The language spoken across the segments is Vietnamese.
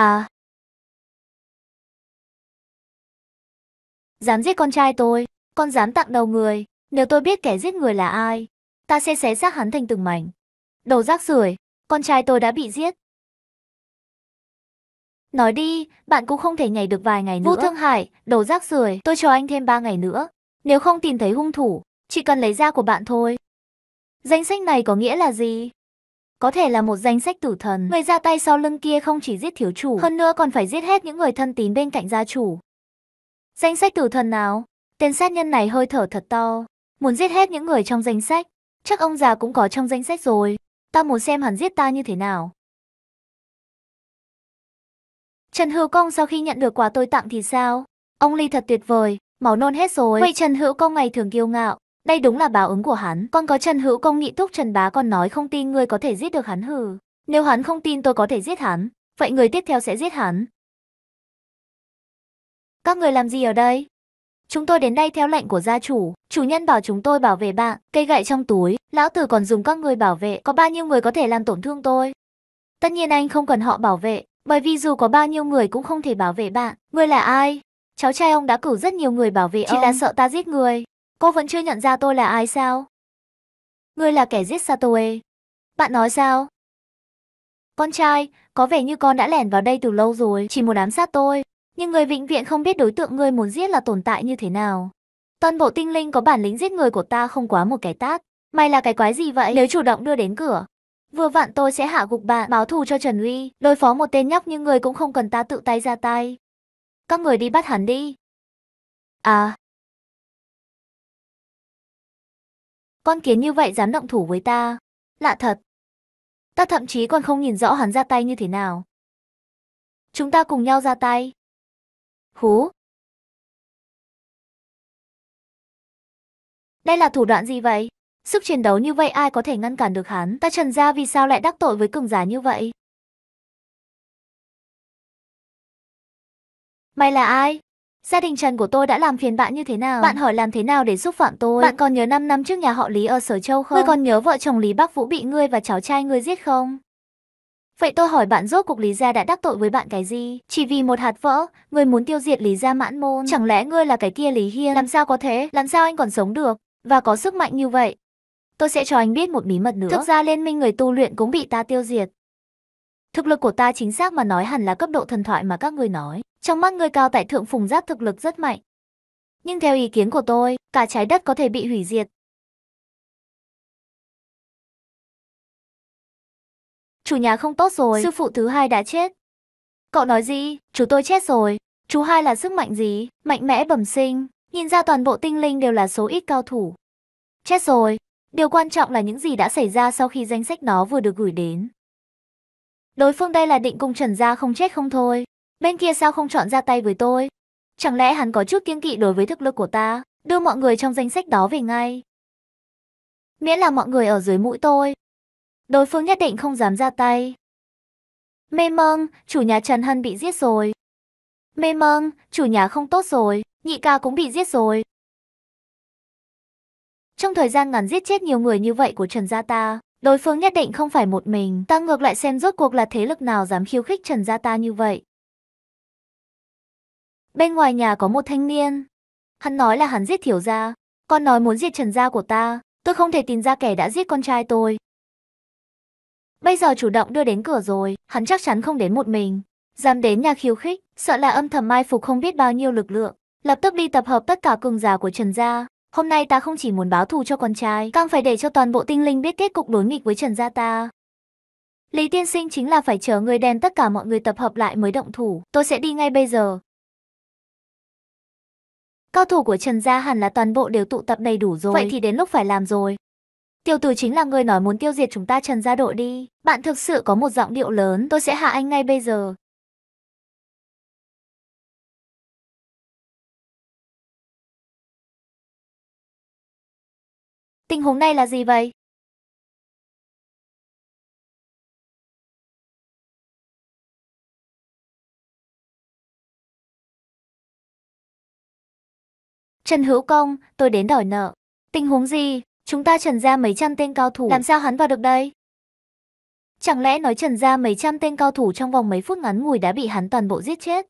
À. Dám giết con trai tôi, con dám tặng đầu người, nếu tôi biết kẻ giết người là ai, ta sẽ xé xác hắn thành từng mảnh. Đầu rác rưởi, con trai tôi đã bị giết. Nói đi, bạn cũng không thể nhảy được vài ngày nữa. Vũ Thương Hải, đầu rác rưởi, tôi cho anh thêm 3 ngày nữa. Nếu không tìm thấy hung thủ, chỉ cần lấy da của bạn thôi. Danh sách này có nghĩa là gì? có thể là một danh sách tử thần. Người ra tay sau lưng kia không chỉ giết thiếu chủ, hơn nữa còn phải giết hết những người thân tín bên cạnh gia chủ. Danh sách tử thần nào? Tên sát nhân này hơi thở thật to, muốn giết hết những người trong danh sách. Chắc ông già cũng có trong danh sách rồi, ta muốn xem hắn giết ta như thế nào. Trần Hữu Công sau khi nhận được quà tôi tặng thì sao? Ông Ly thật tuyệt vời, máu nôn hết rồi. Vậy Trần Hữu Công ngày thường kiêu ngạo, đây đúng là báo ứng của hắn. Con có Trần Hữu Công nghị thúc Trần Bá con nói không tin ngươi có thể giết được hắn hừ. Nếu hắn không tin tôi có thể giết hắn, vậy người tiếp theo sẽ giết hắn. Các người làm gì ở đây? Chúng tôi đến đây theo lệnh của gia chủ, chủ nhân bảo chúng tôi bảo vệ bạn, cây gậy trong túi, lão tử còn dùng các người bảo vệ, có bao nhiêu người có thể làm tổn thương tôi? Tất nhiên anh không cần họ bảo vệ, bởi vì dù có bao nhiêu người cũng không thể bảo vệ bạn, ngươi là ai? Cháu trai ông đã cử rất nhiều người bảo vệ Chỉ ông. Chỉ là sợ ta giết người. Cô vẫn chưa nhận ra tôi là ai sao? Ngươi là kẻ giết Satoe. Bạn nói sao? Con trai, có vẻ như con đã lẻn vào đây từ lâu rồi, chỉ muốn ám sát tôi. Nhưng người vĩnh viện không biết đối tượng ngươi muốn giết là tồn tại như thế nào. Toàn bộ tinh linh có bản lĩnh giết người của ta không quá một cái tát. Mày là cái quái gì vậy? Nếu chủ động đưa đến cửa, Vừa vặn tôi sẽ hạ gục bạn báo thù cho Trần Uy, đối phó một tên nhóc như người cũng không cần ta tự tay ra tay. Các người đi bắt hắn đi. À, Con kiến như vậy dám động thủ với ta. Lạ thật. Ta thậm chí còn không nhìn rõ hắn ra tay như thế nào. Chúng ta cùng nhau ra tay. Hú. Đây là thủ đoạn gì vậy? Sức chiến đấu như vậy ai có thể ngăn cản được hắn? Ta trần ra vì sao lại đắc tội với cường giả như vậy? Mày là ai? Gia đình Trần của tôi đã làm phiền bạn như thế nào? Bạn hỏi làm thế nào để giúp phạm tôi? Bạn còn nhớ 5 năm trước nhà họ Lý ở Sở Châu không? Ngươi còn nhớ vợ chồng Lý Bắc Vũ bị ngươi và cháu trai ngươi giết không? Vậy tôi hỏi bạn rốt cuộc Lý Gia đã đắc tội với bạn cái gì? Chỉ vì một hạt vỡ, ngươi muốn tiêu diệt Lý Gia mãn môn. Chẳng lẽ ngươi là cái kia Lý Hiên? Làm sao có thế? Làm sao anh còn sống được? Và có sức mạnh như vậy? Tôi sẽ cho anh biết một bí mật nữa. Thực ra liên minh người tu luyện cũng bị ta tiêu diệt. Thực lực của ta chính xác mà nói hẳn là cấp độ thần thoại mà các ngươi nói. Trong mắt người cao tại thượng Phùng Giáp thực lực rất mạnh. Nhưng theo ý kiến của tôi, cả trái đất có thể bị hủy diệt. Chủ nhà không tốt rồi, sư phụ thứ hai đã chết. Cậu nói gì? Chú tôi chết rồi. Chú hai là sức mạnh gì? Mạnh mẽ bẩm sinh. Nhìn ra toàn bộ tinh linh đều là số ít cao thủ. Chết rồi. Điều quan trọng là những gì đã xảy ra sau khi danh sách nó vừa được gửi đến. Đối phương đây là định cung trần gia không chết không thôi. Bên kia sao không chọn ra tay với tôi? Chẳng lẽ hắn có chút kiêng kỵ đối với thực lực của ta, đưa mọi người trong danh sách đó về ngay. Miễn là mọi người ở dưới mũi tôi. Đối phương nhất định không dám ra tay. Mê mông, chủ nhà Trần Hân bị giết rồi. Mê mông, chủ nhà không tốt rồi, nhị ca cũng bị giết rồi. Trong thời gian ngắn giết chết nhiều người như vậy của Trần Gia ta, đối phương nhất định không phải một mình. Ta ngược lại xem rốt cuộc là thế lực nào dám khiêu khích Trần Gia ta như vậy. Bên ngoài nhà có một thanh niên. Hắn nói là hắn giết thiểu gia. Con nói muốn giết trần gia của ta. Tôi không thể tìm ra kẻ đã giết con trai tôi. Bây giờ chủ động đưa đến cửa rồi, hắn chắc chắn không đến một mình. Dám đến nhà khiêu khích, sợ là âm thầm mai phục không biết bao nhiêu lực lượng. Lập tức đi tập hợp tất cả cường giả của Trần Gia. Hôm nay ta không chỉ muốn báo thù cho con trai, càng phải để cho toàn bộ tinh linh biết kết cục đối nghịch với Trần Gia ta. Lý tiên sinh chính là phải chờ người đèn tất cả mọi người tập hợp lại mới động thủ. Tôi sẽ đi ngay bây giờ. Cao thủ của Trần Gia hẳn là toàn bộ đều tụ tập đầy đủ rồi. Vậy thì đến lúc phải làm rồi. tiểu tử chính là người nói muốn tiêu diệt chúng ta Trần Gia đội đi. Bạn thực sự có một giọng điệu lớn, tôi sẽ hạ anh ngay bây giờ. Tình huống này là gì vậy? Trần Hữu Công, tôi đến đòi nợ. Tình huống gì? Chúng ta trần ra mấy trăm tên cao thủ, làm sao hắn vào được đây? Chẳng lẽ nói trần ra mấy trăm tên cao thủ trong vòng mấy phút ngắn ngủi đã bị hắn toàn bộ giết chết?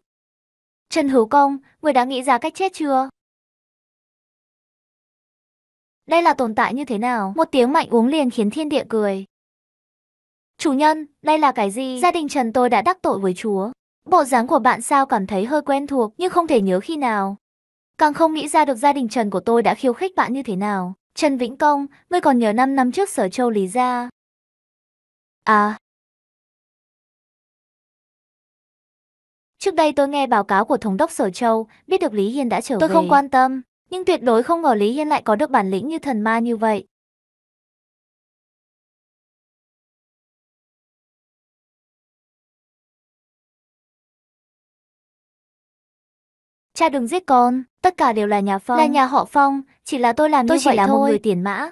Trần Hữu Công, người đã nghĩ ra cách chết chưa? Đây là tồn tại như thế nào? Một tiếng mạnh uống liền khiến thiên địa cười. Chủ nhân, đây là cái gì? Gia đình Trần tôi đã đắc tội với chúa. Bộ dáng của bạn sao cảm thấy hơi quen thuộc nhưng không thể nhớ khi nào. Càng không nghĩ ra được gia đình Trần của tôi đã khiêu khích bạn như thế nào. Trần Vĩnh Công, ngươi còn nhớ 5 năm trước sở châu lý gia À. Trước đây tôi nghe báo cáo của Thống đốc Sở Châu, biết được Lý Hiên đã trở tôi về. Tôi không quan tâm, nhưng tuyệt đối không ngờ Lý Hiên lại có được bản lĩnh như thần ma như vậy. cha đừng giết con, tất cả đều là nhà Phong. Là nhà họ Phong, chỉ là tôi làm tôi như chỉ vậy là thôi. một người tiền mã.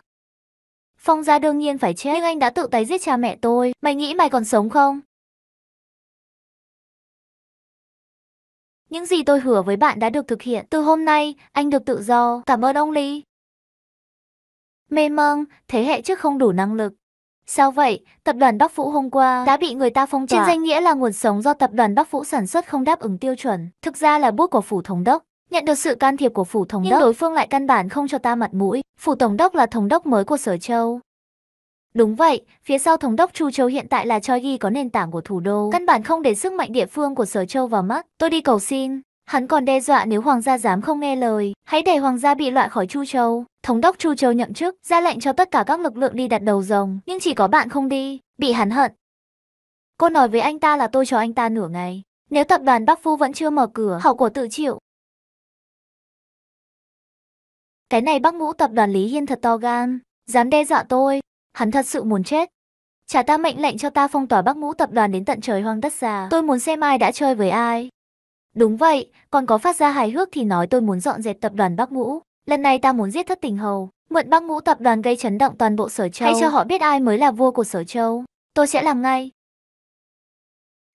Phong gia đương nhiên phải chết, nhưng anh đã tự tay giết cha mẹ tôi, mày nghĩ mày còn sống không? Những gì tôi hứa với bạn đã được thực hiện, từ hôm nay, anh được tự do, cảm ơn ông Lý. Mê mông, thế hệ trước không đủ năng lực, Sao vậy? Tập đoàn Bắc Vũ hôm qua đã bị người ta phong tỏa. Trên danh nghĩa là nguồn sống do tập đoàn Bắc Vũ sản xuất không đáp ứng tiêu chuẩn. Thực ra là bút của phủ thống đốc. Nhận được sự can thiệp của phủ thống đốc, Nhưng đối phương lại căn bản không cho ta mặt mũi. Phủ tổng đốc là thống đốc mới của Sở Châu. Đúng vậy, phía sau thống đốc Chu Châu hiện tại là Choi Ghi có nền tảng của thủ đô. Căn bản không để sức mạnh địa phương của Sở Châu vào mắt. Tôi đi cầu xin. Hắn còn đe dọa nếu hoàng gia dám không nghe lời, hãy để hoàng gia bị loại khỏi Chu Châu. Thống đốc Chu Châu nhậm chức, ra lệnh cho tất cả các lực lượng đi đặt đầu rồng, nhưng chỉ có bạn không đi, bị hắn hận. Cô nói với anh ta là tôi cho anh ta nửa ngày. Nếu tập đoàn Bắc Phu vẫn chưa mở cửa, hậu của tự chịu. Cái này Bắc Ngũ tập đoàn Lý Hiên thật to gan, dám đe dọa tôi, hắn thật sự muốn chết. Trả ta mệnh lệnh cho ta phong tỏa Bắc Ngũ tập đoàn đến tận trời hoang đất già, tôi muốn xem ai đã chơi với ai. Đúng vậy, còn có phát ra hài hước thì nói tôi muốn dọn dẹp tập đoàn Bắc Ngũ. Lần này ta muốn giết thất tình hầu, mượn Bắc Ngũ tập đoàn gây chấn động toàn bộ Sở Châu. Hãy cho họ biết ai mới là vua của Sở Châu. Tôi sẽ làm ngay.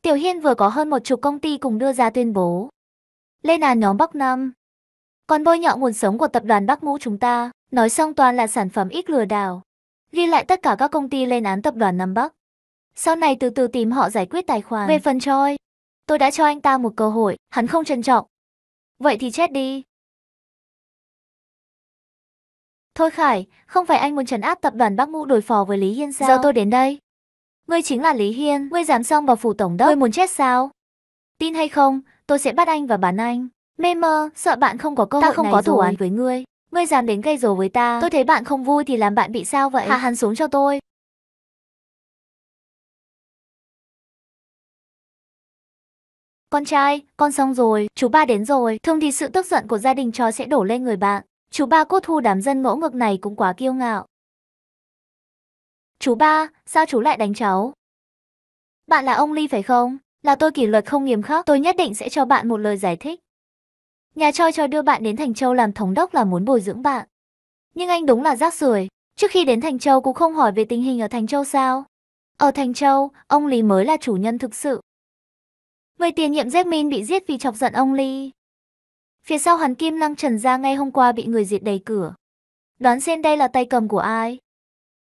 Tiểu Hiên vừa có hơn một chục công ty cùng đưa ra tuyên bố. Lên là nhóm Bắc Nam. Còn bôi nhọ nguồn sống của tập đoàn Bắc Ngũ chúng ta, nói xong toàn là sản phẩm ít lừa đảo. Ghi lại tất cả các công ty lên án tập đoàn Nam Bắc. Sau này từ từ tìm họ giải quyết tài khoản. Về phần Choi, Tôi đã cho anh ta một cơ hội, hắn không trân trọng. Vậy thì chết đi. Thôi Khải, không phải anh muốn trấn áp tập đoàn Bắc Ngũ đối phó với Lý Hiên sao? Giờ tôi đến đây. Ngươi chính là Lý Hiên, ngươi dám xông vào phủ tổng đốc, ngươi muốn chết sao? Tin hay không, tôi sẽ bắt anh và bán anh. Mê mơ, sợ bạn không có cơ ta hội không này có thủ án với ngươi. Ngươi dám đến gây rối với ta, tôi thấy bạn không vui thì làm bạn bị sao vậy? Hạ hắn xuống cho tôi. Con trai, con xong rồi, chú ba đến rồi. Thường thì sự tức giận của gia đình chó sẽ đổ lên người bạn. Chú ba cốt thu đám dân ngỗ ngược này cũng quá kiêu ngạo. Chú ba, sao chú lại đánh cháu? Bạn là ông Ly phải không? Là tôi kỷ luật không nghiêm khắc, tôi nhất định sẽ cho bạn một lời giải thích. Nhà choi cho đưa bạn đến Thành Châu làm thống đốc là muốn bồi dưỡng bạn. Nhưng anh đúng là rác rưởi. Trước khi đến Thành Châu cũng không hỏi về tình hình ở Thành Châu sao? Ở Thành Châu, ông Lý mới là chủ nhân thực sự. Người tiền nhiệm Jackmin bị giết vì chọc giận ông Lee. Phía sau hắn Kim Lăng Trần Gia ngay hôm qua bị người diệt đầy cửa. Đoán xem đây là tay cầm của ai?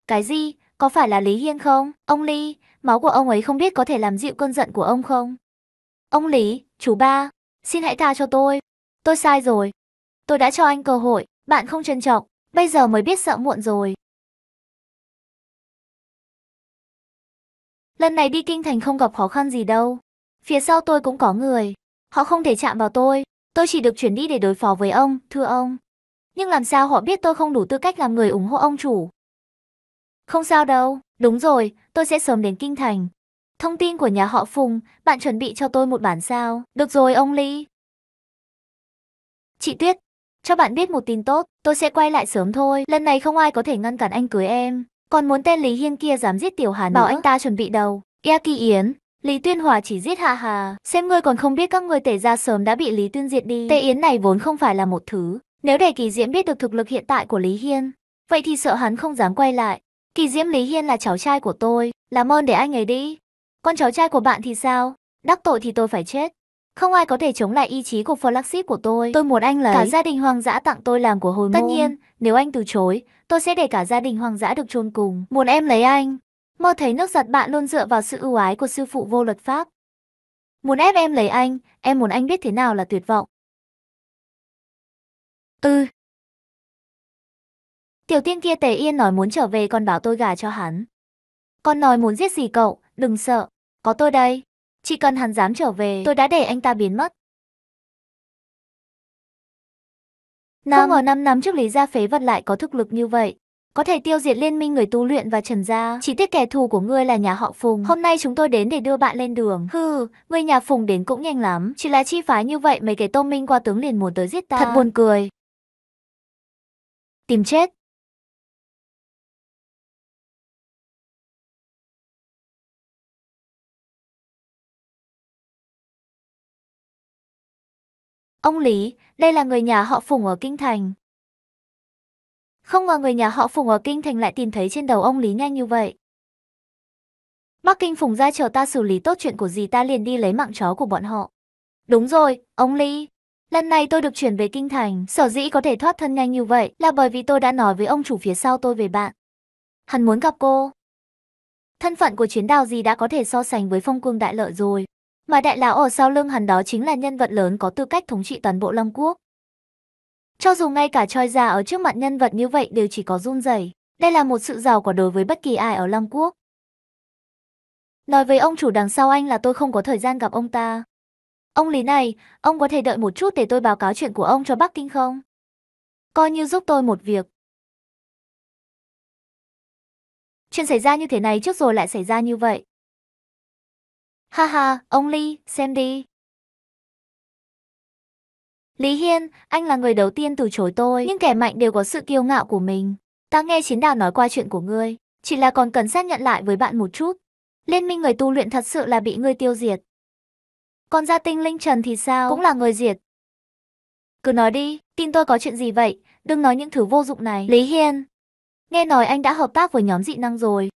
Cái gì? Có phải là Lý Hiên không? Ông Lee, máu của ông ấy không biết có thể làm dịu cơn giận của ông không? Ông Lý, chú ba, xin hãy tha cho tôi. Tôi sai rồi. Tôi đã cho anh cơ hội, bạn không trân trọng, bây giờ mới biết sợ muộn rồi. Lần này đi kinh thành không gặp khó khăn gì đâu. Phía sau tôi cũng có người. Họ không thể chạm vào tôi. Tôi chỉ được chuyển đi để đối phó với ông, thưa ông. Nhưng làm sao họ biết tôi không đủ tư cách làm người ủng hộ ông chủ? Không sao đâu, đúng rồi, tôi sẽ sớm đến Kinh Thành. Thông tin của nhà họ Phùng, bạn chuẩn bị cho tôi một bản sao. Được rồi ông Lý Chị Tuyết, cho bạn biết một tin tốt, tôi sẽ quay lại sớm thôi. Lần này không ai có thể ngăn cản anh cưới em. Còn muốn tên Lý Hiên kia dám giết Tiểu Hà nữa. Bảo anh ta chuẩn bị đầu. Kỳ Yến, Lý Tuyên Hòa chỉ giết Hạ Hà. Xem ngươi còn không biết các ngươi tể ra sớm đã bị Lý Tuyên diệt đi. Tề Yến này vốn không phải là một thứ. Nếu để Kỳ Diễm biết được thực lực hiện tại của Lý Hiên, vậy thì sợ hắn không dám quay lại. Kỳ Diễm Lý Hiên là cháu trai của tôi, làm ơn để anh ấy đi. Con cháu trai của bạn thì sao? Đắc tội thì tôi phải chết. Không ai có thể chống lại ý chí của flagship của tôi. Tôi muốn anh lấy. Cả gia đình hoàng dã tặng tôi làm của hồi môn. Tất nhiên, nếu anh từ chối, tôi sẽ để cả gia đình hoàng dã được chôn cùng. Muốn em lấy anh, Mơ thấy nước giặt bạn luôn dựa vào sự ưu ái của sư phụ vô luật pháp. Muốn ép em lấy anh, em muốn anh biết thế nào là tuyệt vọng. Ừ. Tiểu tiên kia tề yên nói muốn trở về con bảo tôi gà cho hắn. Con nói muốn giết gì cậu, đừng sợ, có tôi đây. Chỉ cần hắn dám trở về, tôi đã để anh ta biến mất. Năm. Không ngờ năm năm trước Lý Gia Phế Vật lại có thực lực như vậy có thể tiêu diệt liên minh người tu luyện và trần gia. Chỉ tiếc kẻ thù của ngươi là nhà họ Phùng. Hôm nay chúng tôi đến để đưa bạn lên đường. Hừ, ngươi nhà Phùng đến cũng nhanh lắm. Chỉ là chi phái như vậy mấy kẻ tô minh qua tướng liền muốn tới giết ta. Thật buồn cười. Tìm chết. Ông Lý, đây là người nhà họ Phùng ở Kinh Thành. Không ngờ người nhà họ Phùng ở Kinh Thành lại tìm thấy trên đầu ông Lý nhanh như vậy. Bắc Kinh Phùng ra chờ ta xử lý tốt chuyện của gì ta liền đi lấy mạng chó của bọn họ. Đúng rồi, ông Lý. Lần này tôi được chuyển về Kinh Thành, sở dĩ có thể thoát thân nhanh như vậy là bởi vì tôi đã nói với ông chủ phía sau tôi về bạn. Hắn muốn gặp cô. Thân phận của chuyến đào gì đã có thể so sánh với phong cương đại lợi rồi. Mà đại lão ở sau lưng hắn đó chính là nhân vật lớn có tư cách thống trị toàn bộ Long Quốc. Cho dù ngay cả Choi già ở trước mặt nhân vật như vậy đều chỉ có run rẩy. Đây là một sự giàu có đối với bất kỳ ai ở Long Quốc. Nói với ông chủ đằng sau anh là tôi không có thời gian gặp ông ta. Ông Lý này, ông có thể đợi một chút để tôi báo cáo chuyện của ông cho Bắc Kinh không? Coi như giúp tôi một việc. Chuyện xảy ra như thế này trước rồi lại xảy ra như vậy. Ha ha, ông Lý, xem đi. Lý Hiên, anh là người đầu tiên từ chối tôi, nhưng kẻ mạnh đều có sự kiêu ngạo của mình. Ta nghe Chiến đạo nói qua chuyện của ngươi, chỉ là còn cần xác nhận lại với bạn một chút. Liên minh người tu luyện thật sự là bị ngươi tiêu diệt. Còn gia tinh Linh Trần thì sao? Cũng là người diệt. Cứ nói đi, tin tôi có chuyện gì vậy, đừng nói những thứ vô dụng này. Lý Hiên, nghe nói anh đã hợp tác với nhóm dị năng rồi.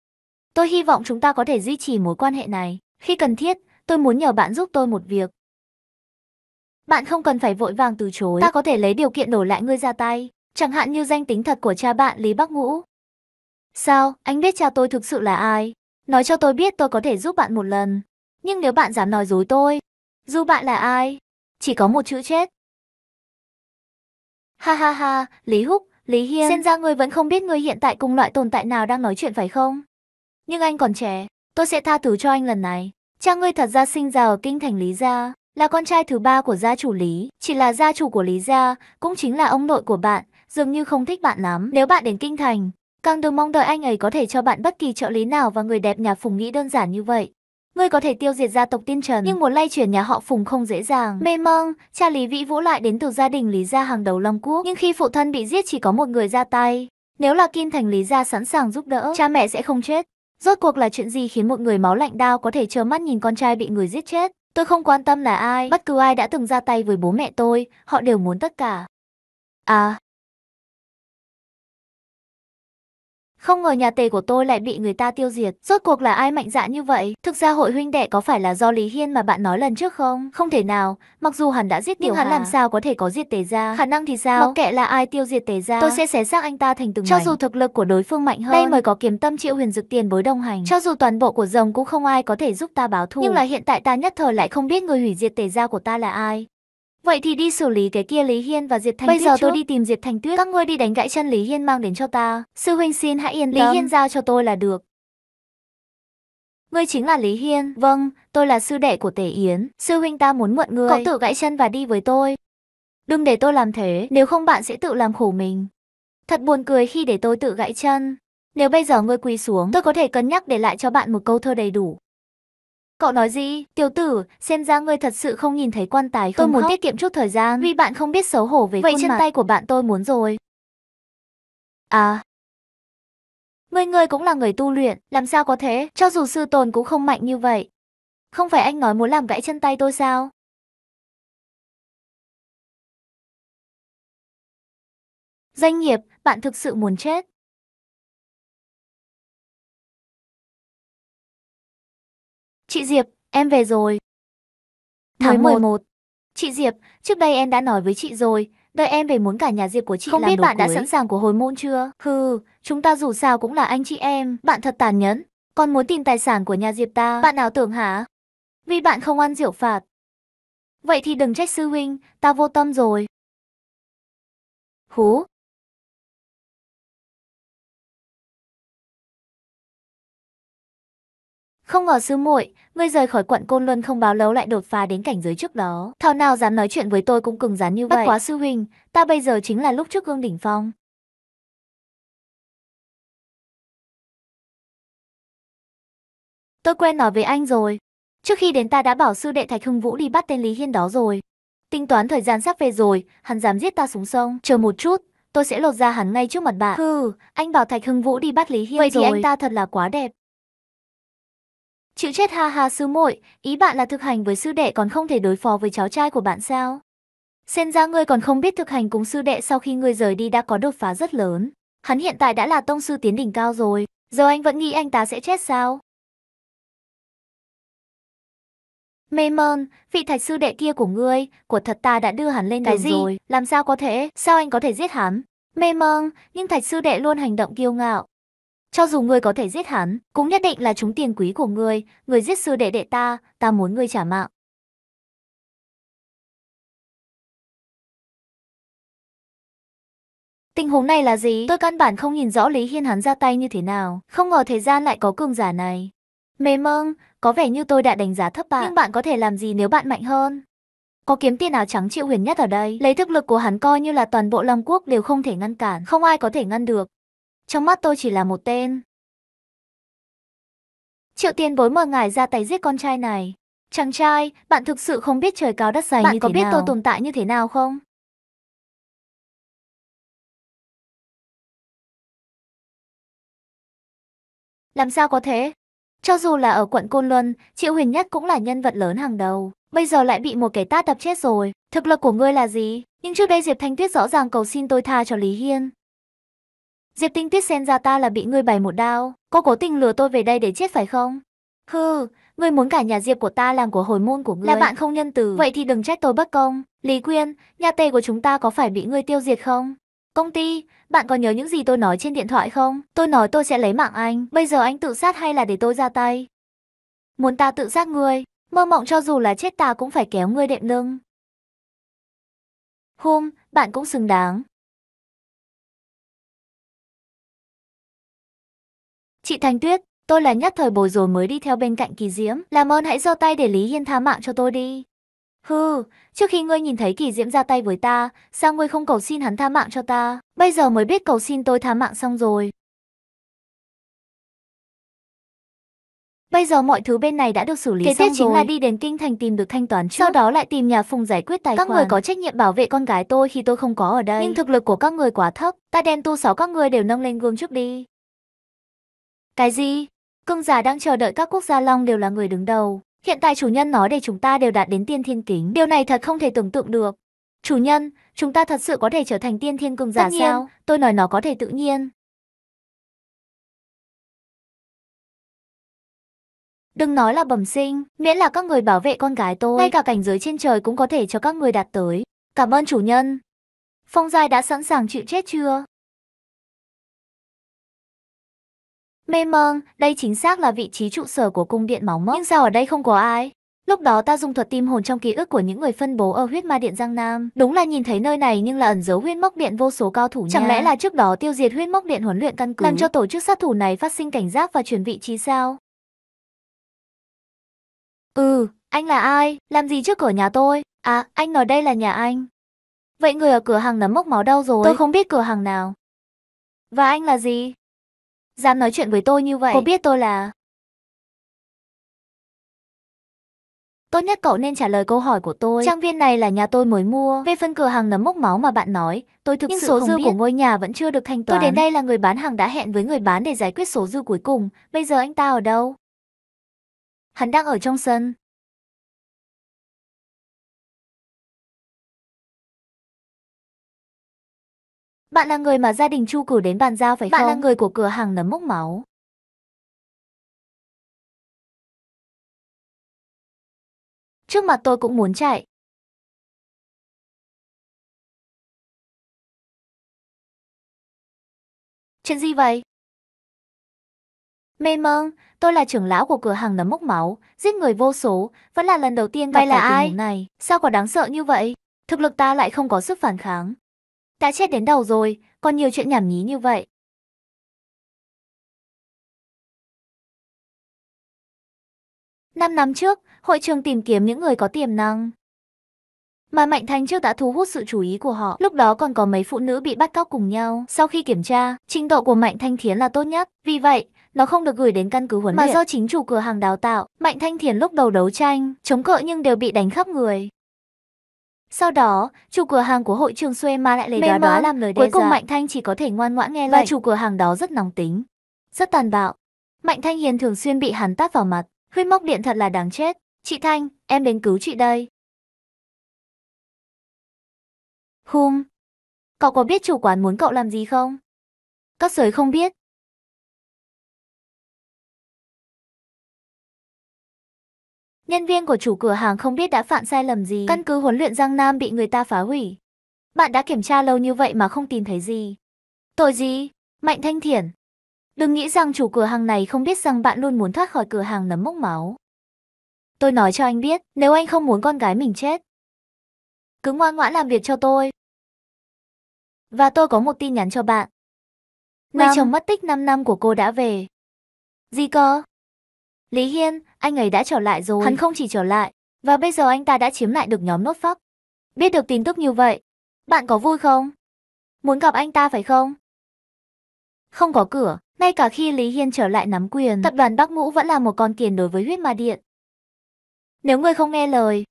Tôi hy vọng chúng ta có thể duy trì mối quan hệ này. Khi cần thiết, tôi muốn nhờ bạn giúp tôi một việc. Bạn không cần phải vội vàng từ chối, ta có thể lấy điều kiện đổi lại ngươi ra tay, chẳng hạn như danh tính thật của cha bạn Lý Bắc Ngũ. Sao, anh biết cha tôi thực sự là ai? Nói cho tôi biết tôi có thể giúp bạn một lần. Nhưng nếu bạn dám nói dối tôi, dù bạn là ai, chỉ có một chữ chết. Ha ha ha, Lý Húc, Lý Hiên, xem ra ngươi vẫn không biết ngươi hiện tại cùng loại tồn tại nào đang nói chuyện phải không? Nhưng anh còn trẻ, tôi sẽ tha thứ cho anh lần này. Cha ngươi thật ra sinh ra ở kinh thành Lý Gia, là con trai thứ ba của gia chủ Lý, chỉ là gia chủ của Lý Gia, cũng chính là ông nội của bạn, dường như không thích bạn lắm. Nếu bạn đến Kinh Thành, càng đừng mong đợi anh ấy có thể cho bạn bất kỳ trợ lý nào và người đẹp nhà Phùng nghĩ đơn giản như vậy. Ngươi có thể tiêu diệt gia tộc Tiên Trần, nhưng muốn lay chuyển nhà họ Phùng không dễ dàng. Mê mông, cha Lý Vĩ Vũ lại đến từ gia đình Lý Gia hàng đầu Long Quốc, nhưng khi phụ thân bị giết chỉ có một người ra tay. Nếu là Kim Thành Lý Gia sẵn sàng giúp đỡ, cha mẹ sẽ không chết. Rốt cuộc là chuyện gì khiến một người máu lạnh đao có thể trơ mắt nhìn con trai bị người giết chết? Tôi không quan tâm là ai, bất cứ ai đã từng ra tay với bố mẹ tôi, họ đều muốn tất cả. À, Không ngờ nhà tề của tôi lại bị người ta tiêu diệt. Rốt cuộc là ai mạnh dạn như vậy? Thực ra hội huynh đệ có phải là do Lý Hiên mà bạn nói lần trước không? Không thể nào. Mặc dù hắn đã giết Tiểu Nhưng hắn làm sao có thể có diệt tề gia? Khả năng thì sao? Mặc kệ là ai tiêu diệt tề gia, tôi sẽ xé xác anh ta thành từng mảnh. Cho dù thực lực của đối phương mạnh hơn, đây mới có kiếm tâm triệu huyền dực tiền bối đồng hành. Cho dù toàn bộ của rồng cũng không ai có thể giúp ta báo thù. Nhưng là hiện tại ta nhất thời lại không biết người hủy diệt tề gia của ta là ai. Vậy thì đi xử lý cái kia Lý Hiên và Diệp Thành Bây Tuyết giờ trước. tôi đi tìm Diệp Thành Tuyết, các ngươi đi đánh gãy chân Lý Hiên mang đến cho ta. Sư huynh xin hãy yên Lý tâm. Lý Hiên giao cho tôi là được. Ngươi chính là Lý Hiên. Vâng, tôi là sư đệ của Tề Yến. Sư huynh ta muốn mượn ngươi. Cậu tự gãy chân và đi với tôi. Đừng để tôi làm thế, nếu không bạn sẽ tự làm khổ mình. Thật buồn cười khi để tôi tự gãy chân. Nếu bây giờ ngươi quỳ xuống, tôi có thể cân nhắc để lại cho bạn một câu thơ đầy đủ. Cậu nói gì? Tiểu tử, xem ra ngươi thật sự không nhìn thấy quan tài không Tôi muốn khóc. tiết kiệm chút thời gian. Vì bạn không biết xấu hổ về Vậy khuôn trên mặt. tay của bạn tôi muốn rồi. À, Ngươi ngươi cũng là người tu luyện, làm sao có thế, cho dù sư tồn cũng không mạnh như vậy. Không phải anh nói muốn làm gãy chân tay tôi sao? Doanh nghiệp, bạn thực sự muốn chết. Chị Diệp, em về rồi. Tháng 11. 11. Chị Diệp, trước đây em đã nói với chị rồi, đợi em về muốn cả nhà Diệp của chị Không làm biết bạn cưới. đã sẵn sàng của hồi môn chưa? Hừ, chúng ta dù sao cũng là anh chị em, bạn thật tàn nhẫn. Còn muốn tìm tài sản của nhà Diệp ta, bạn nào tưởng hả? Vì bạn không ăn rượu phạt. Vậy thì đừng trách sư huynh, ta vô tâm rồi. Hú, Không ngờ sư muội, ngươi rời khỏi quận Côn Luân không báo lâu lại đột phá đến cảnh giới trước đó. Thảo nào dám nói chuyện với tôi cũng cứng rắn như vậy. Bất quá sư huynh, ta bây giờ chính là lúc trước gương đỉnh phong. Tôi quen nói với anh rồi. Trước khi đến ta đã bảo sư đệ Thạch Hưng Vũ đi bắt tên Lý Hiên đó rồi. Tính toán thời gian sắp về rồi, hắn dám giết ta xuống sông. Chờ một chút, tôi sẽ lột ra hắn ngay trước mặt bạn. Hừ, anh bảo Thạch Hưng Vũ đi bắt Lý Hiên Vậy rồi. thì anh ta thật là quá đẹp. Chịu chết ha ha sư muội, ý bạn là thực hành với sư đệ còn không thể đối phó với cháu trai của bạn sao? Xem ra ngươi còn không biết thực hành cùng sư đệ sau khi ngươi rời đi đã có đột phá rất lớn. Hắn hiện tại đã là tông sư tiến đỉnh cao rồi, giờ anh vẫn nghĩ anh ta sẽ chết sao? Mê mơn, vị thạch sư đệ kia của ngươi, của thật ta đã đưa hắn lên Cái gì? rồi, làm sao có thể, sao anh có thể giết hắn? Mê mơn, nhưng thạch sư đệ luôn hành động kiêu ngạo, cho dù ngươi có thể giết hắn, cũng nhất định là chúng tiền quý của ngươi, người giết sư đệ đệ ta, ta muốn ngươi trả mạng. Tình huống này là gì? Tôi căn bản không nhìn rõ Lý Hiên hắn ra tay như thế nào, không ngờ thời gian lại có cường giả này. Mê mông, có vẻ như tôi đã đánh giá thấp bạn, nhưng bạn có thể làm gì nếu bạn mạnh hơn? Có kiếm tiền áo trắng chịu huyền nhất ở đây, lấy thực lực của hắn coi như là toàn bộ Long Quốc đều không thể ngăn cản, không ai có thể ngăn được. Trong mắt tôi chỉ là một tên. Triệu tiên bối mời ngài ra tay giết con trai này. Chàng trai, bạn thực sự không biết trời cao đất dày bạn như thế nào. Bạn có biết tôi tồn tại như thế nào không? Làm sao có thế? Cho dù là ở quận Côn Luân, Triệu Huyền Nhất cũng là nhân vật lớn hàng đầu. Bây giờ lại bị một kẻ tát đập chết rồi. Thực lực của ngươi là gì? Nhưng trước đây Diệp Thanh Tuyết rõ ràng cầu xin tôi tha cho Lý Hiên. Diệp Tinh Tuyết xen ra ta là bị ngươi bày một đao, cô cố tình lừa tôi về đây để chết phải không? Hừ, ngươi muốn cả nhà Diệp của ta làm của hồi môn của ngươi. Là bạn không nhân từ. Vậy thì đừng trách tôi bất công. Lý Quyên, nhà tề của chúng ta có phải bị ngươi tiêu diệt không? Công ty, bạn có nhớ những gì tôi nói trên điện thoại không? Tôi nói tôi sẽ lấy mạng anh. Bây giờ anh tự sát hay là để tôi ra tay? Muốn ta tự sát ngươi, mơ mộng cho dù là chết ta cũng phải kéo ngươi đệm lưng. Hôm, bạn cũng xứng đáng. Chị Thanh Tuyết, tôi là nhất thời bồi rồi mới đi theo bên cạnh Kỳ Diễm, làm ơn hãy giơ tay để Lý Hiên tha mạng cho tôi đi. Hừ, trước khi ngươi nhìn thấy Kỳ Diễm ra tay với ta, sao ngươi không cầu xin hắn tha mạng cho ta? Bây giờ mới biết cầu xin tôi tha mạng xong rồi. Bây giờ mọi thứ bên này đã được xử lý Kế xong rồi. Kế tiếp chính là đi đến kinh thành tìm được thanh toán trước. Sau đó lại tìm nhà Phùng giải quyết tài các khoản. Các người có trách nhiệm bảo vệ con gái tôi khi tôi không có ở đây. Nhưng thực lực của các người quá thấp. Ta đen tu sáu các người đều nâng lên gương trước đi. Cái gì? Cưng giả đang chờ đợi các quốc gia long đều là người đứng đầu. Hiện tại chủ nhân nói để chúng ta đều đạt đến tiên thiên kính. Điều này thật không thể tưởng tượng được. Chủ nhân, chúng ta thật sự có thể trở thành tiên thiên cường giả sao? Tôi nói nó có thể tự nhiên. Đừng nói là bẩm sinh, miễn là các người bảo vệ con gái tôi, ngay cả cảnh giới trên trời cũng có thể cho các người đạt tới. Cảm ơn chủ nhân. Phong Giai đã sẵn sàng chịu chết chưa? Mê mâng, đây chính xác là vị trí trụ sở của cung điện máu mốc. Nhưng sao ở đây không có ai? Lúc đó ta dùng thuật tim hồn trong ký ức của những người phân bố ở huyết ma điện Giang Nam. Đúng là nhìn thấy nơi này nhưng là ẩn giấu huyết mốc điện vô số cao thủ Chẳng lẽ là trước đó tiêu diệt huyết mốc điện huấn luyện căn cứ làm cho tổ chức sát thủ này phát sinh cảnh giác và chuyển vị trí sao? Ừ, anh là ai? Làm gì trước cửa nhà tôi? À, anh nói đây là nhà anh. Vậy người ở cửa hàng nấm mốc máu đau rồi. Tôi không biết cửa hàng nào. Và anh là gì? dám nói chuyện với tôi như vậy. Cô biết tôi là... Tốt nhất cậu nên trả lời câu hỏi của tôi. Trang viên này là nhà tôi mới mua. Về phân cửa hàng nấm mốc máu mà bạn nói, tôi thực Nhưng sự số dư của ngôi nhà vẫn chưa được thanh toán. Tôi đến đây là người bán hàng đã hẹn với người bán để giải quyết số dư cuối cùng. Bây giờ anh ta ở đâu? Hắn đang ở trong sân. Bạn là người mà gia đình Chu cử đến bàn giao phải Bạn không? Bạn là người của cửa hàng nấm mốc máu. Trước mặt tôi cũng muốn chạy. Chuyện gì vậy? Mê mông, tôi là trưởng lão của cửa hàng nấm mốc máu, giết người vô số, vẫn là lần đầu tiên gặp phải tình huống này. Sao quả đáng sợ như vậy? Thực lực ta lại không có sức phản kháng đã chết đến đầu rồi, còn nhiều chuyện nhảm nhí như vậy. Năm năm trước, hội trường tìm kiếm những người có tiềm năng. Mà Mạnh Thanh trước đã thu hút sự chú ý của họ, lúc đó còn có mấy phụ nữ bị bắt cóc cùng nhau. Sau khi kiểm tra, trình độ của Mạnh Thanh Thiến là tốt nhất. Vì vậy, nó không được gửi đến căn cứ huấn luyện. Mà do chính chủ cửa hàng đào tạo, Mạnh Thanh Thiến lúc đầu đấu tranh, chống cự nhưng đều bị đánh khắp người. Sau đó, chủ cửa hàng của hội trường Suema lại lấy đó làm lời đe dọa Cuối cùng Mạnh Thanh chỉ có thể ngoan ngoãn nghe lời. Và chủ cửa hàng đó rất nóng tính, rất tàn bạo. Mạnh Thanh Hiền thường xuyên bị hắn tát vào mặt, huyết móc điện thật là đáng chết. Chị Thanh, em đến cứu chị đây. Hum, cậu có biết chủ quán muốn cậu làm gì không? Các sới không biết, Nhân viên của chủ cửa hàng không biết đã phạm sai lầm gì, căn cứ huấn luyện Giang Nam bị người ta phá hủy. Bạn đã kiểm tra lâu như vậy mà không tìm thấy gì. Tội gì? Mạnh Thanh Thiển. Đừng nghĩ rằng chủ cửa hàng này không biết rằng bạn luôn muốn thoát khỏi cửa hàng nấm mốc máu. Tôi nói cho anh biết, nếu anh không muốn con gái mình chết, cứ ngoan ngoãn làm việc cho tôi. Và tôi có một tin nhắn cho bạn. Người chồng mất tích 5 năm của cô đã về. Gì cơ? Lý Hiên, anh ấy đã trở lại rồi. Hắn không chỉ trở lại, và bây giờ anh ta đã chiếm lại được nhóm nốt phóc. Biết được tin tức như vậy, bạn có vui không? Muốn gặp anh ta phải không? Không có cửa, ngay cả khi Lý Hiên trở lại nắm quyền, tập đoàn Bắc Ngũ vẫn là một con kiền đối với huyết ma điện. Nếu người không nghe lời,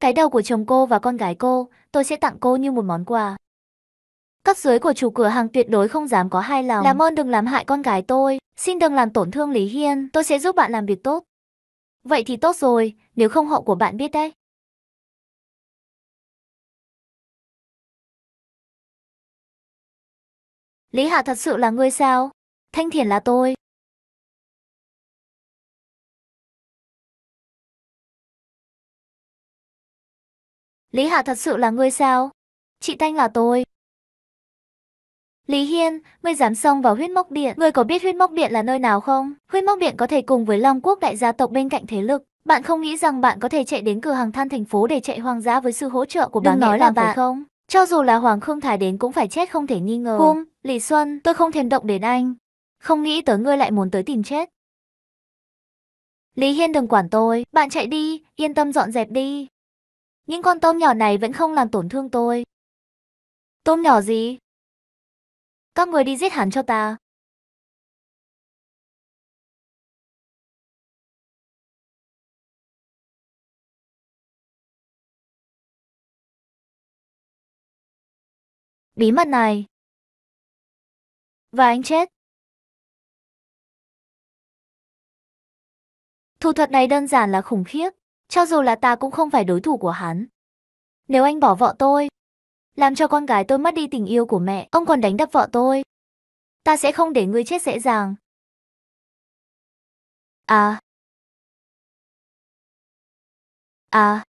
cái đầu của chồng cô và con gái cô, tôi sẽ tặng cô như một món quà. Cấp dưới của chủ cửa hàng tuyệt đối không dám có hai lòng. Làm ơn đừng làm hại con gái tôi, xin đừng làm tổn thương Lý Hiên, tôi sẽ giúp bạn làm việc tốt. Vậy thì tốt rồi, nếu không họ của bạn biết đấy. Lý Hạ thật sự là ngươi sao? Thanh Thiền là tôi. Lý Hạ thật sự là ngươi sao? Chị Thanh là tôi. Lý Hiên, ngươi dám xông vào huyết mốc điện, ngươi có biết huyết mốc điện là nơi nào không? Huyết mốc điện có thể cùng với Long Quốc đại gia tộc bên cạnh thế lực. Bạn không nghĩ rằng bạn có thể chạy đến cửa hàng than thành phố để chạy hoang dã với sự hỗ trợ của Đừng bà nói là bạn không? Cho dù là Hoàng Khương Thái đến cũng phải chết không thể nghi ngờ. Hung, Lý Xuân, tôi không thèm động đến anh. Không nghĩ tới ngươi lại muốn tới tìm chết. Lý Hiên đừng quản tôi, bạn chạy đi, yên tâm dọn dẹp đi. Những con tôm nhỏ này vẫn không làm tổn thương tôi. Tôm nhỏ gì? Các người đi giết hắn cho ta. Bí mật này. Và anh chết. Thủ thuật này đơn giản là khủng khiếp, cho dù là ta cũng không phải đối thủ của hắn. Nếu anh bỏ vợ tôi, làm cho con gái tôi mất đi tình yêu của mẹ, ông còn đánh đập vợ tôi. Ta sẽ không để ngươi chết dễ dàng. À. À.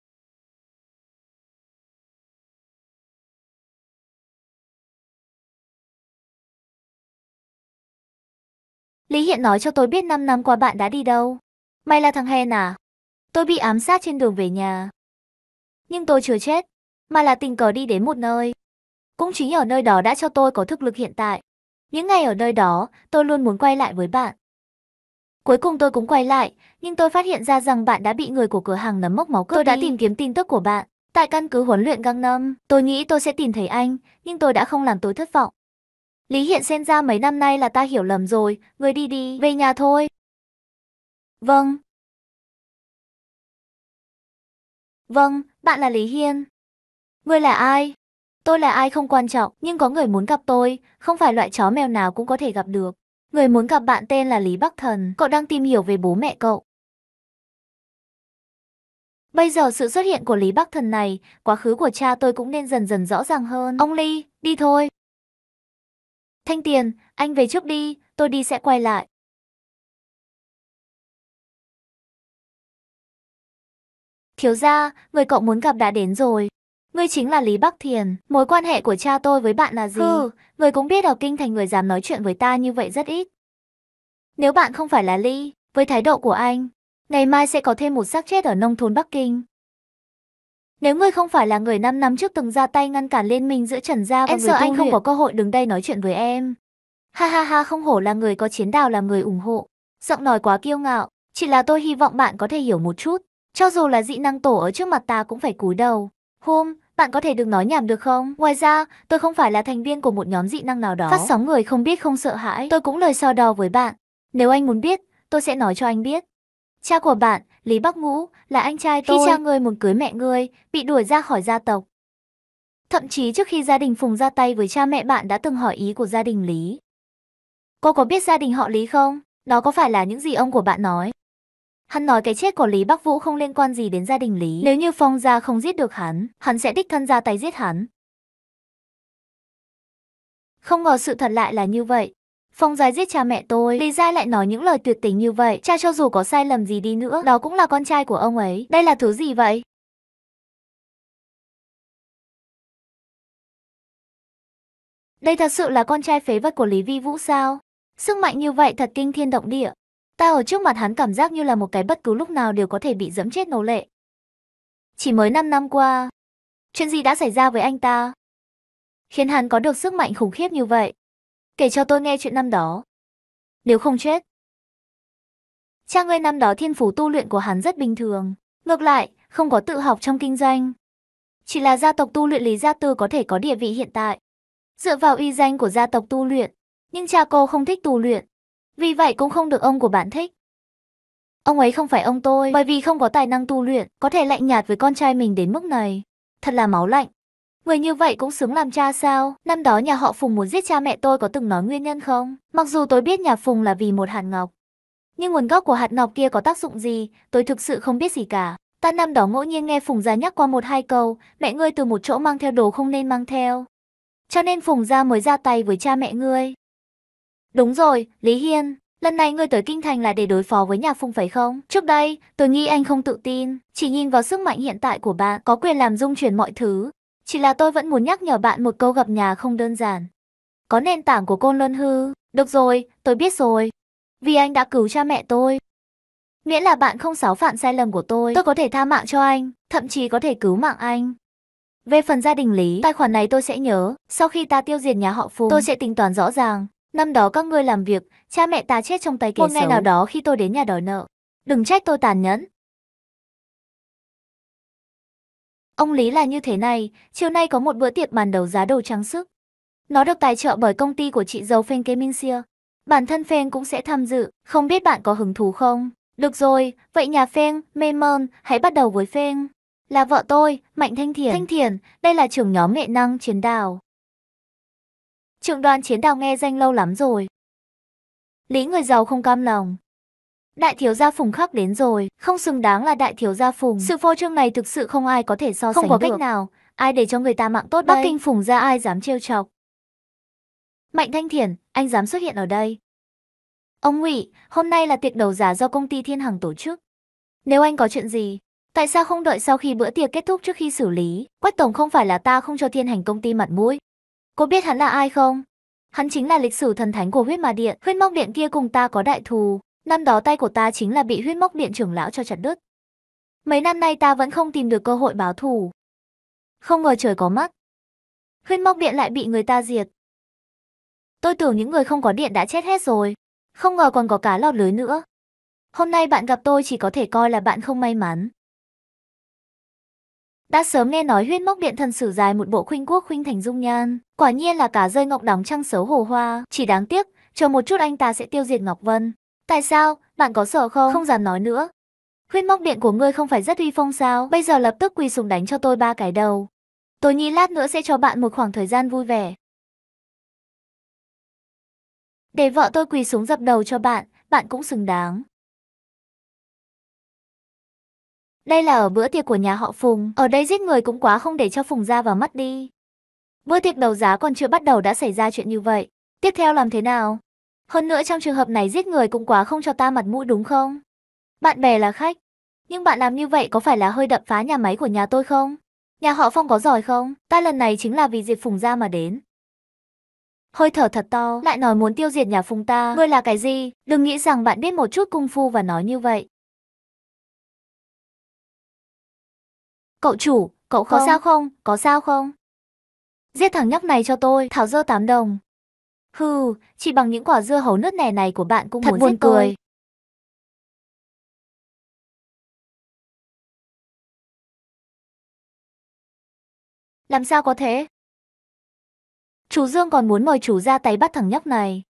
Lý Hiện nói cho tôi biết 5 năm qua bạn đã đi đâu. Mày là thằng Hen à? Tôi bị ám sát trên đường về nhà. Nhưng tôi chưa chết mà là tình cờ đi đến một nơi. Cũng chính ở nơi đó đã cho tôi có thực lực hiện tại. Những ngày ở nơi đó, tôi luôn muốn quay lại với bạn. Cuối cùng tôi cũng quay lại, nhưng tôi phát hiện ra rằng bạn đã bị người của cửa hàng nấm mốc máu cơ. Tôi đi. đã tìm kiếm tin tức của bạn. Tại căn cứ huấn luyện Gangnam, tôi nghĩ tôi sẽ tìm thấy anh, nhưng tôi đã không làm tôi thất vọng. Lý hiện xem ra mấy năm nay là ta hiểu lầm rồi, người đi đi, về nhà thôi. Vâng. Vâng, bạn là Lý Hiên. Ngươi là ai? Tôi là ai không quan trọng, nhưng có người muốn gặp tôi, không phải loại chó mèo nào cũng có thể gặp được. Người muốn gặp bạn tên là Lý Bắc Thần, cậu đang tìm hiểu về bố mẹ cậu. Bây giờ sự xuất hiện của Lý Bắc Thần này, quá khứ của cha tôi cũng nên dần dần rõ ràng hơn. Ông Ly, đi thôi. Thanh Tiền, anh về trước đi, tôi đi sẽ quay lại. Thiếu gia, người cậu muốn gặp đã đến rồi. Ngươi chính là Lý Bắc Thiền, mối quan hệ của cha tôi với bạn là gì? Hừ, người cũng biết ở kinh thành người dám nói chuyện với ta như vậy rất ít. Nếu bạn không phải là Lý, với thái độ của anh, ngày mai sẽ có thêm một xác chết ở nông thôn Bắc Kinh. Nếu ngươi không phải là người năm năm trước từng ra tay ngăn cản liên minh giữa Trần Gia và em người sợ anh huyện. không có cơ hội đứng đây nói chuyện với em. Ha ha ha không hổ là người có chiến đạo làm người ủng hộ. Giọng nói quá kiêu ngạo, chỉ là tôi hy vọng bạn có thể hiểu một chút. Cho dù là dị năng tổ ở trước mặt ta cũng phải cúi đầu. Hôm, bạn có thể đừng nói nhảm được không? Ngoài ra, tôi không phải là thành viên của một nhóm dị năng nào đó. Phát sóng người không biết không sợ hãi. Tôi cũng lời so đo với bạn. Nếu anh muốn biết, tôi sẽ nói cho anh biết. Cha của bạn, Lý Bắc Ngũ, là anh trai tôi. Khi cha ngươi muốn cưới mẹ ngươi, bị đuổi ra khỏi gia tộc. Thậm chí trước khi gia đình Phùng ra tay với cha mẹ bạn đã từng hỏi ý của gia đình Lý. Cô có biết gia đình họ Lý không? Đó có phải là những gì ông của bạn nói? Hắn nói cái chết của Lý Bắc Vũ không liên quan gì đến gia đình Lý. Nếu như Phong gia không giết được hắn, hắn sẽ đích thân ra tay giết hắn. Không ngờ sự thật lại là như vậy. Phong gia giết cha mẹ tôi, Lý gia lại nói những lời tuyệt tình như vậy. Cha cho dù có sai lầm gì đi nữa, đó cũng là con trai của ông ấy. Đây là thứ gì vậy? Đây thật sự là con trai phế vật của Lý Vi Vũ sao? Sức mạnh như vậy thật kinh thiên động địa. Ta ở trước mặt hắn cảm giác như là một cái bất cứ lúc nào đều có thể bị dẫm chết nô lệ. Chỉ mới 5 năm qua, chuyện gì đã xảy ra với anh ta? Khiến hắn có được sức mạnh khủng khiếp như vậy. Kể cho tôi nghe chuyện năm đó. Nếu không chết. Cha ngươi năm đó thiên phú tu luyện của hắn rất bình thường. Ngược lại, không có tự học trong kinh doanh. Chỉ là gia tộc tu luyện Lý Gia Tư có thể có địa vị hiện tại. Dựa vào uy danh của gia tộc tu luyện, nhưng cha cô không thích tu luyện vì vậy cũng không được ông của bạn thích. Ông ấy không phải ông tôi, bởi vì không có tài năng tu luyện, có thể lạnh nhạt với con trai mình đến mức này. Thật là máu lạnh. Người như vậy cũng xứng làm cha sao? Năm đó nhà họ Phùng muốn giết cha mẹ tôi có từng nói nguyên nhân không? Mặc dù tôi biết nhà Phùng là vì một hạt ngọc. Nhưng nguồn gốc của hạt ngọc kia có tác dụng gì, tôi thực sự không biết gì cả. Ta năm đó ngẫu nhiên nghe Phùng ra nhắc qua một hai câu, mẹ ngươi từ một chỗ mang theo đồ không nên mang theo. Cho nên Phùng ra mới ra tay với cha mẹ ngươi. Đúng rồi, Lý Hiên, lần này ngươi tới Kinh Thành là để đối phó với nhà phung phải không? Trước đây, tôi nghĩ anh không tự tin, chỉ nhìn vào sức mạnh hiện tại của bạn có quyền làm dung chuyển mọi thứ. Chỉ là tôi vẫn muốn nhắc nhở bạn một câu gặp nhà không đơn giản. Có nền tảng của côn luân hư. Được rồi, tôi biết rồi. Vì anh đã cứu cha mẹ tôi. Miễn là bạn không xáo phạm sai lầm của tôi, tôi có thể tha mạng cho anh, thậm chí có thể cứu mạng anh. Về phần gia đình Lý, tài khoản này tôi sẽ nhớ. Sau khi ta tiêu diệt nhà họ Phùng, tôi sẽ tính toán rõ ràng. Năm đó các ngươi làm việc, cha mẹ ta chết trong tay kẻ xấu. Một ngày xấu. nào đó khi tôi đến nhà đòi nợ. Đừng trách tôi tàn nhẫn. Ông Lý là như thế này, chiều nay có một bữa tiệc bàn đầu giá đồ trang sức. Nó được tài trợ bởi công ty của chị dâu Feng Keminxia. Bản thân Feng cũng sẽ tham dự, không biết bạn có hứng thú không? Được rồi, vậy nhà Feng, Maimon, hãy bắt đầu với Feng. Là vợ tôi, Mạnh Thanh Thiền. Thanh Thiền, đây là trưởng nhóm nghệ năng chiến đào. Trượng đoàn chiến đào nghe danh lâu lắm rồi. Lý người giàu không cam lòng. Đại thiếu gia Phùng khắc đến rồi, không xứng đáng là đại thiếu gia Phùng. Sự phô trương này thực sự không ai có thể so không sánh được. Không có cách nào, ai để cho người ta mạng tốt Bắc đây? Kinh Phùng ra ai dám trêu chọc. Mạnh Thanh Thiển, anh dám xuất hiện ở đây. Ông Ngụy, hôm nay là tiệc đầu giá do công ty Thiên Hằng tổ chức. Nếu anh có chuyện gì, tại sao không đợi sau khi bữa tiệc kết thúc trước khi xử lý? Quách tổng không phải là ta không cho Thiên Hành công ty mặt mũi, Cô biết hắn là ai không? Hắn chính là lịch sử thần thánh của huyết ma điện. Huyết móc điện kia cùng ta có đại thù. Năm đó tay của ta chính là bị huyết móc điện trưởng lão cho chặt đứt. Mấy năm nay ta vẫn không tìm được cơ hội báo thù. Không ngờ trời có mắt. Huyết móc điện lại bị người ta diệt. Tôi tưởng những người không có điện đã chết hết rồi. Không ngờ còn có cá lọt lưới nữa. Hôm nay bạn gặp tôi chỉ có thể coi là bạn không may mắn. Đã sớm nghe nói huyết mốc điện thần sử dài một bộ khuynh quốc khuynh thành dung nhan. Quả nhiên là cả rơi ngọc đóng trăng xấu hồ hoa. Chỉ đáng tiếc, chờ một chút anh ta sẽ tiêu diệt Ngọc Vân. Tại sao? Bạn có sợ không? Không dám nói nữa. Huyết mốc điện của ngươi không phải rất uy phong sao? Bây giờ lập tức quỳ sùng đánh cho tôi ba cái đầu. Tôi nghĩ lát nữa sẽ cho bạn một khoảng thời gian vui vẻ. Để vợ tôi quỳ xuống dập đầu cho bạn, bạn cũng xứng đáng. Đây là ở bữa tiệc của nhà họ Phùng, ở đây giết người cũng quá không để cho Phùng ra vào mắt đi. Bữa tiệc đầu giá còn chưa bắt đầu đã xảy ra chuyện như vậy, tiếp theo làm thế nào? Hơn nữa trong trường hợp này giết người cũng quá không cho ta mặt mũi đúng không? Bạn bè là khách, nhưng bạn làm như vậy có phải là hơi đập phá nhà máy của nhà tôi không? Nhà họ Phong có giỏi không? Ta lần này chính là vì diệt Phùng ra mà đến. Hơi thở thật to, lại nói muốn tiêu diệt nhà Phùng ta. Ngươi là cái gì? Đừng nghĩ rằng bạn biết một chút cung phu và nói như vậy. Cậu chủ, cậu không. có sao không, có sao không? Giết thằng nhóc này cho tôi, Thảo dơ 8 đồng. Hừ, chỉ bằng những quả dưa hấu nước nẻ này của bạn cũng Thật muốn buồn giết cười. tôi. Làm sao có thế? Chú Dương còn muốn mời chủ ra tay bắt thằng nhóc này.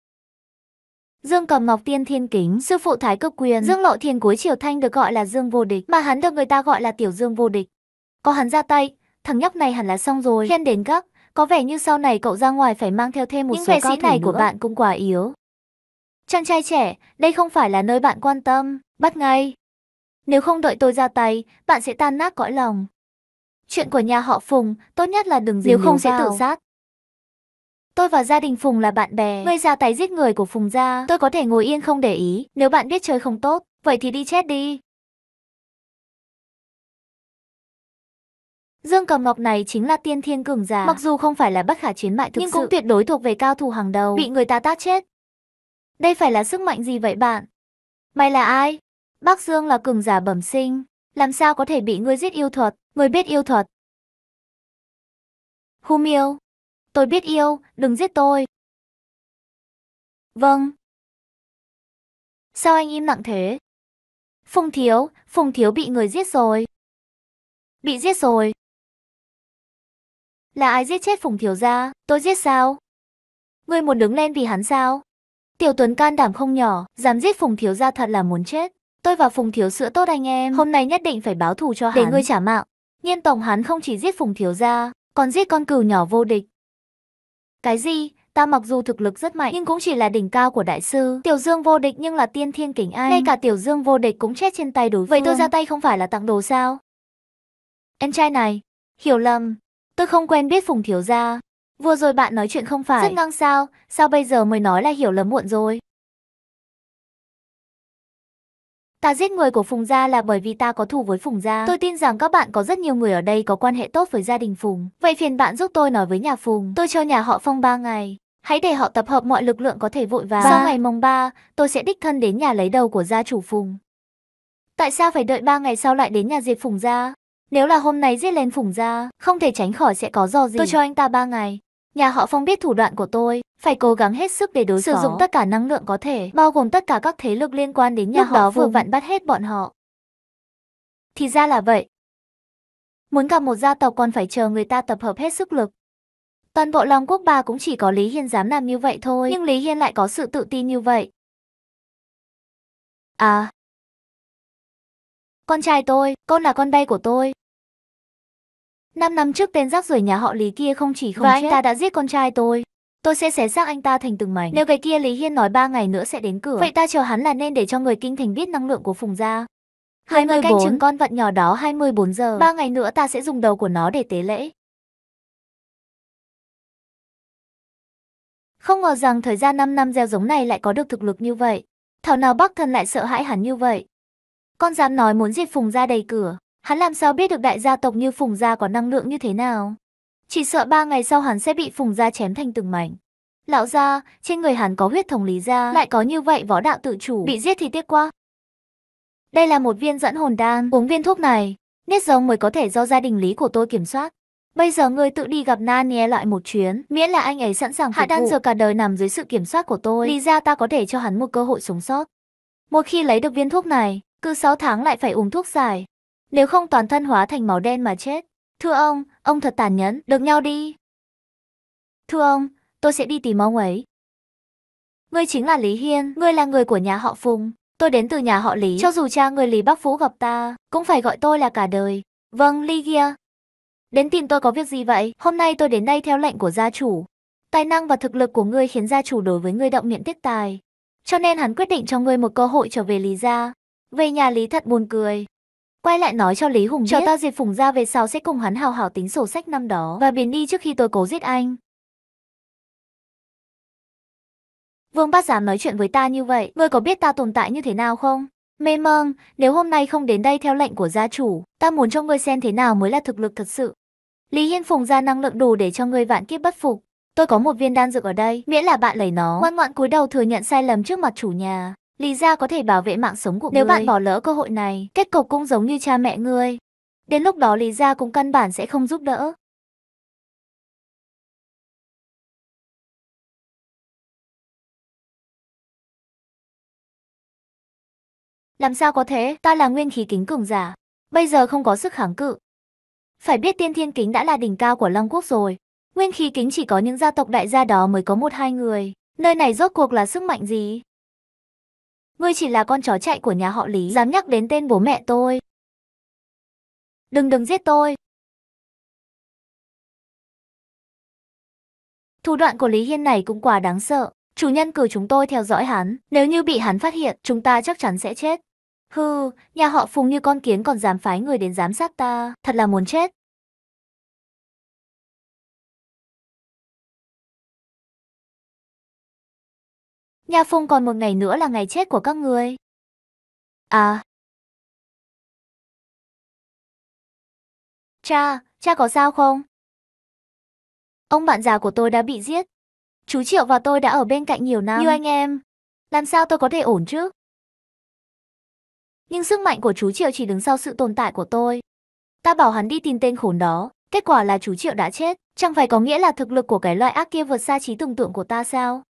Dương cầm ngọc tiên thiên kính, sư phụ thái cực quyền. Dương lộ thiên cuối triều thanh được gọi là Dương vô địch, mà hắn được người ta gọi là tiểu Dương vô địch. Có hắn ra tay, thằng nhóc này hẳn là xong rồi. Khen đến các, có vẻ như sau này cậu ra ngoài phải mang theo thêm một Những số cao sĩ này nữa. của bạn cũng quá yếu. Chàng trai trẻ, đây không phải là nơi bạn quan tâm, bắt ngay. Nếu không đợi tôi ra tay, bạn sẽ tan nát cõi lòng. Chuyện của nhà họ Phùng, tốt nhất là đừng dính Nếu không sẽ tự sát. Tôi và gia đình Phùng là bạn bè. Ngươi ra tay giết người của Phùng gia, tôi có thể ngồi yên không để ý. Nếu bạn biết chơi không tốt, vậy thì đi chết đi. Dương Cầm Ngọc này chính là tiên thiên cường giả, mặc dù không phải là bất khả chiến bại thực nhưng sự, nhưng cũng tuyệt đối thuộc về cao thủ hàng đầu, bị người ta tát chết. Đây phải là sức mạnh gì vậy bạn? Mày là ai? Bác Dương là cường giả bẩm sinh, làm sao có thể bị ngươi giết yêu thuật, Người biết yêu thuật. Hu Miêu, tôi biết yêu, đừng giết tôi. Vâng. Sao anh im lặng thế? Phùng Thiếu, Phùng Thiếu bị người giết rồi. Bị giết rồi. Là ai giết chết Phùng Thiếu Gia? Tôi giết sao? Ngươi muốn đứng lên vì hắn sao? Tiểu Tuấn can đảm không nhỏ, dám giết Phùng Thiếu Gia thật là muốn chết. Tôi và Phùng Thiếu sữa tốt anh em, hôm nay nhất định phải báo thù cho hắn. Để ngươi trả mạng. Nhiên tổng hắn không chỉ giết Phùng Thiếu Gia, còn giết con cừu nhỏ vô địch. Cái gì? Ta mặc dù thực lực rất mạnh nhưng cũng chỉ là đỉnh cao của đại sư. Tiểu Dương vô địch nhưng là tiên thiên kính ai. Ngay cả Tiểu Dương vô địch cũng chết trên tay đối phương. Vậy tôi ra tay không phải là tặng đồ sao? Em trai này, hiểu lầm, Tôi không quen biết Phùng Thiếu Gia. Vừa rồi bạn nói chuyện không phải. Rất ngang sao, sao bây giờ mới nói là hiểu lầm muộn rồi. Ta giết người của Phùng Gia là bởi vì ta có thù với Phùng Gia. Tôi tin rằng các bạn có rất nhiều người ở đây có quan hệ tốt với gia đình Phùng. Vậy phiền bạn giúp tôi nói với nhà Phùng. Tôi cho nhà họ Phong ba ngày. Hãy để họ tập hợp mọi lực lượng có thể vội vàng. Sau ngày mùng ba tôi sẽ đích thân đến nhà lấy đầu của gia chủ Phùng. Tại sao phải đợi ba ngày sau lại đến nhà diệt Phùng Gia? Nếu là hôm nay giết lên phủng ra, không thể tránh khỏi sẽ có do gì. Tôi cho anh ta ba ngày. Nhà họ Phong biết thủ đoạn của tôi, phải cố gắng hết sức để đối Sử phó. Sử dụng tất cả năng lượng có thể, bao gồm tất cả các thế lực liên quan đến nhà Lúc họ đó vừa vặn bắt hết bọn họ. Thì ra là vậy. Muốn gặp một gia tộc còn phải chờ người ta tập hợp hết sức lực. Toàn bộ Long Quốc Ba cũng chỉ có Lý Hiên dám làm như vậy thôi, nhưng Lý Hiên lại có sự tự tin như vậy. À, con trai tôi, con là con bay của tôi, Năm năm trước tên rác rưởi nhà họ Lý kia không chỉ không Và chết. anh ta đã giết con trai tôi. Tôi sẽ xé xác anh ta thành từng mảnh. Nếu cái kia Lý Hiên nói ba ngày nữa sẽ đến cửa. Vậy ta chờ hắn là nên để cho người kinh thành biết năng lượng của Phùng Gia. 24. canh chừng con vật nhỏ đó 24 giờ. Ba ngày nữa ta sẽ dùng đầu của nó để tế lễ. Không ngờ rằng thời gian 5 năm gieo giống này lại có được thực lực như vậy. Thảo nào bác thần lại sợ hãi hắn như vậy. Con dám nói muốn diệt Phùng Gia đầy cửa. Hắn làm sao biết được đại gia tộc như Phùng Gia có năng lượng như thế nào? Chỉ sợ ba ngày sau hắn sẽ bị Phùng Gia chém thành từng mảnh. Lão gia, trên người hắn có huyết thống lý gia, lại có như vậy võ đạo tự chủ, bị giết thì tiếc quá. Đây là một viên dẫn hồn đan, uống viên thuốc này, Niết giống mới có thể do gia đình lý của tôi kiểm soát. Bây giờ ngươi tự đi gặp Nanie lại một chuyến, miễn là anh ấy sẵn sàng phục Hạ đan giờ cả đời nằm dưới sự kiểm soát của tôi, lý gia ta có thể cho hắn một cơ hội sống sót. Một khi lấy được viên thuốc này, cứ 6 tháng lại phải uống thuốc dài, nếu không toàn thân hóa thành màu đen mà chết. Thưa ông, ông thật tàn nhẫn, được nhau đi. Thưa ông, tôi sẽ đi tìm ông ấy. Ngươi chính là Lý Hiên, ngươi là người của nhà họ Phùng. Tôi đến từ nhà họ Lý, cho dù cha người Lý Bắc Phú gặp ta, cũng phải gọi tôi là cả đời. Vâng, Ly kia. Đến tìm tôi có việc gì vậy? Hôm nay tôi đến đây theo lệnh của gia chủ. Tài năng và thực lực của ngươi khiến gia chủ đối với ngươi động miệng tiết tài. Cho nên hắn quyết định cho ngươi một cơ hội trở về Lý gia. Về nhà Lý thật buồn cười, Quay lại nói cho Lý Hùng Chờ biết. tao diệt Phùng ra về sau sẽ cùng hắn hào hào tính sổ sách năm đó và biến đi trước khi tôi cố giết anh. Vương Bát dám nói chuyện với ta như vậy, ngươi có biết ta tồn tại như thế nào không? Mê mâng, nếu hôm nay không đến đây theo lệnh của gia chủ, ta muốn cho ngươi xem thế nào mới là thực lực thật sự. Lý Hiên Phùng ra năng lượng đủ để cho ngươi vạn kiếp bất phục. Tôi có một viên đan dược ở đây, miễn là bạn lấy nó. Ngoan ngoãn cúi đầu thừa nhận sai lầm trước mặt chủ nhà. Lý ra có thể bảo vệ mạng sống của Nếu ngươi. Nếu bạn bỏ lỡ cơ hội này, kết cục cũng giống như cha mẹ ngươi. Đến lúc đó Lý ra cũng căn bản sẽ không giúp đỡ. Làm sao có thế, ta là nguyên khí kính cường giả. Bây giờ không có sức kháng cự. Phải biết tiên thiên kính đã là đỉnh cao của Long Quốc rồi. Nguyên khí kính chỉ có những gia tộc đại gia đó mới có một hai người. Nơi này rốt cuộc là sức mạnh gì? Ngươi chỉ là con chó chạy của nhà họ Lý, dám nhắc đến tên bố mẹ tôi. Đừng đừng giết tôi. Thủ đoạn của Lý Hiên này cũng quá đáng sợ. Chủ nhân cử chúng tôi theo dõi hắn. Nếu như bị hắn phát hiện, chúng ta chắc chắn sẽ chết. Hừ, nhà họ Phùng như con kiến còn dám phái người đến giám sát ta. Thật là muốn chết. Nha Phung còn một ngày nữa là ngày chết của các người. À. Cha, cha có sao không? Ông bạn già của tôi đã bị giết. Chú Triệu và tôi đã ở bên cạnh nhiều năm. Như anh em. Làm sao tôi có thể ổn chứ? Nhưng sức mạnh của chú Triệu chỉ đứng sau sự tồn tại của tôi. Ta bảo hắn đi tìm tên khốn đó. Kết quả là chú Triệu đã chết. Chẳng phải có nghĩa là thực lực của cái loại ác kia vượt xa trí tưởng tượng của ta sao?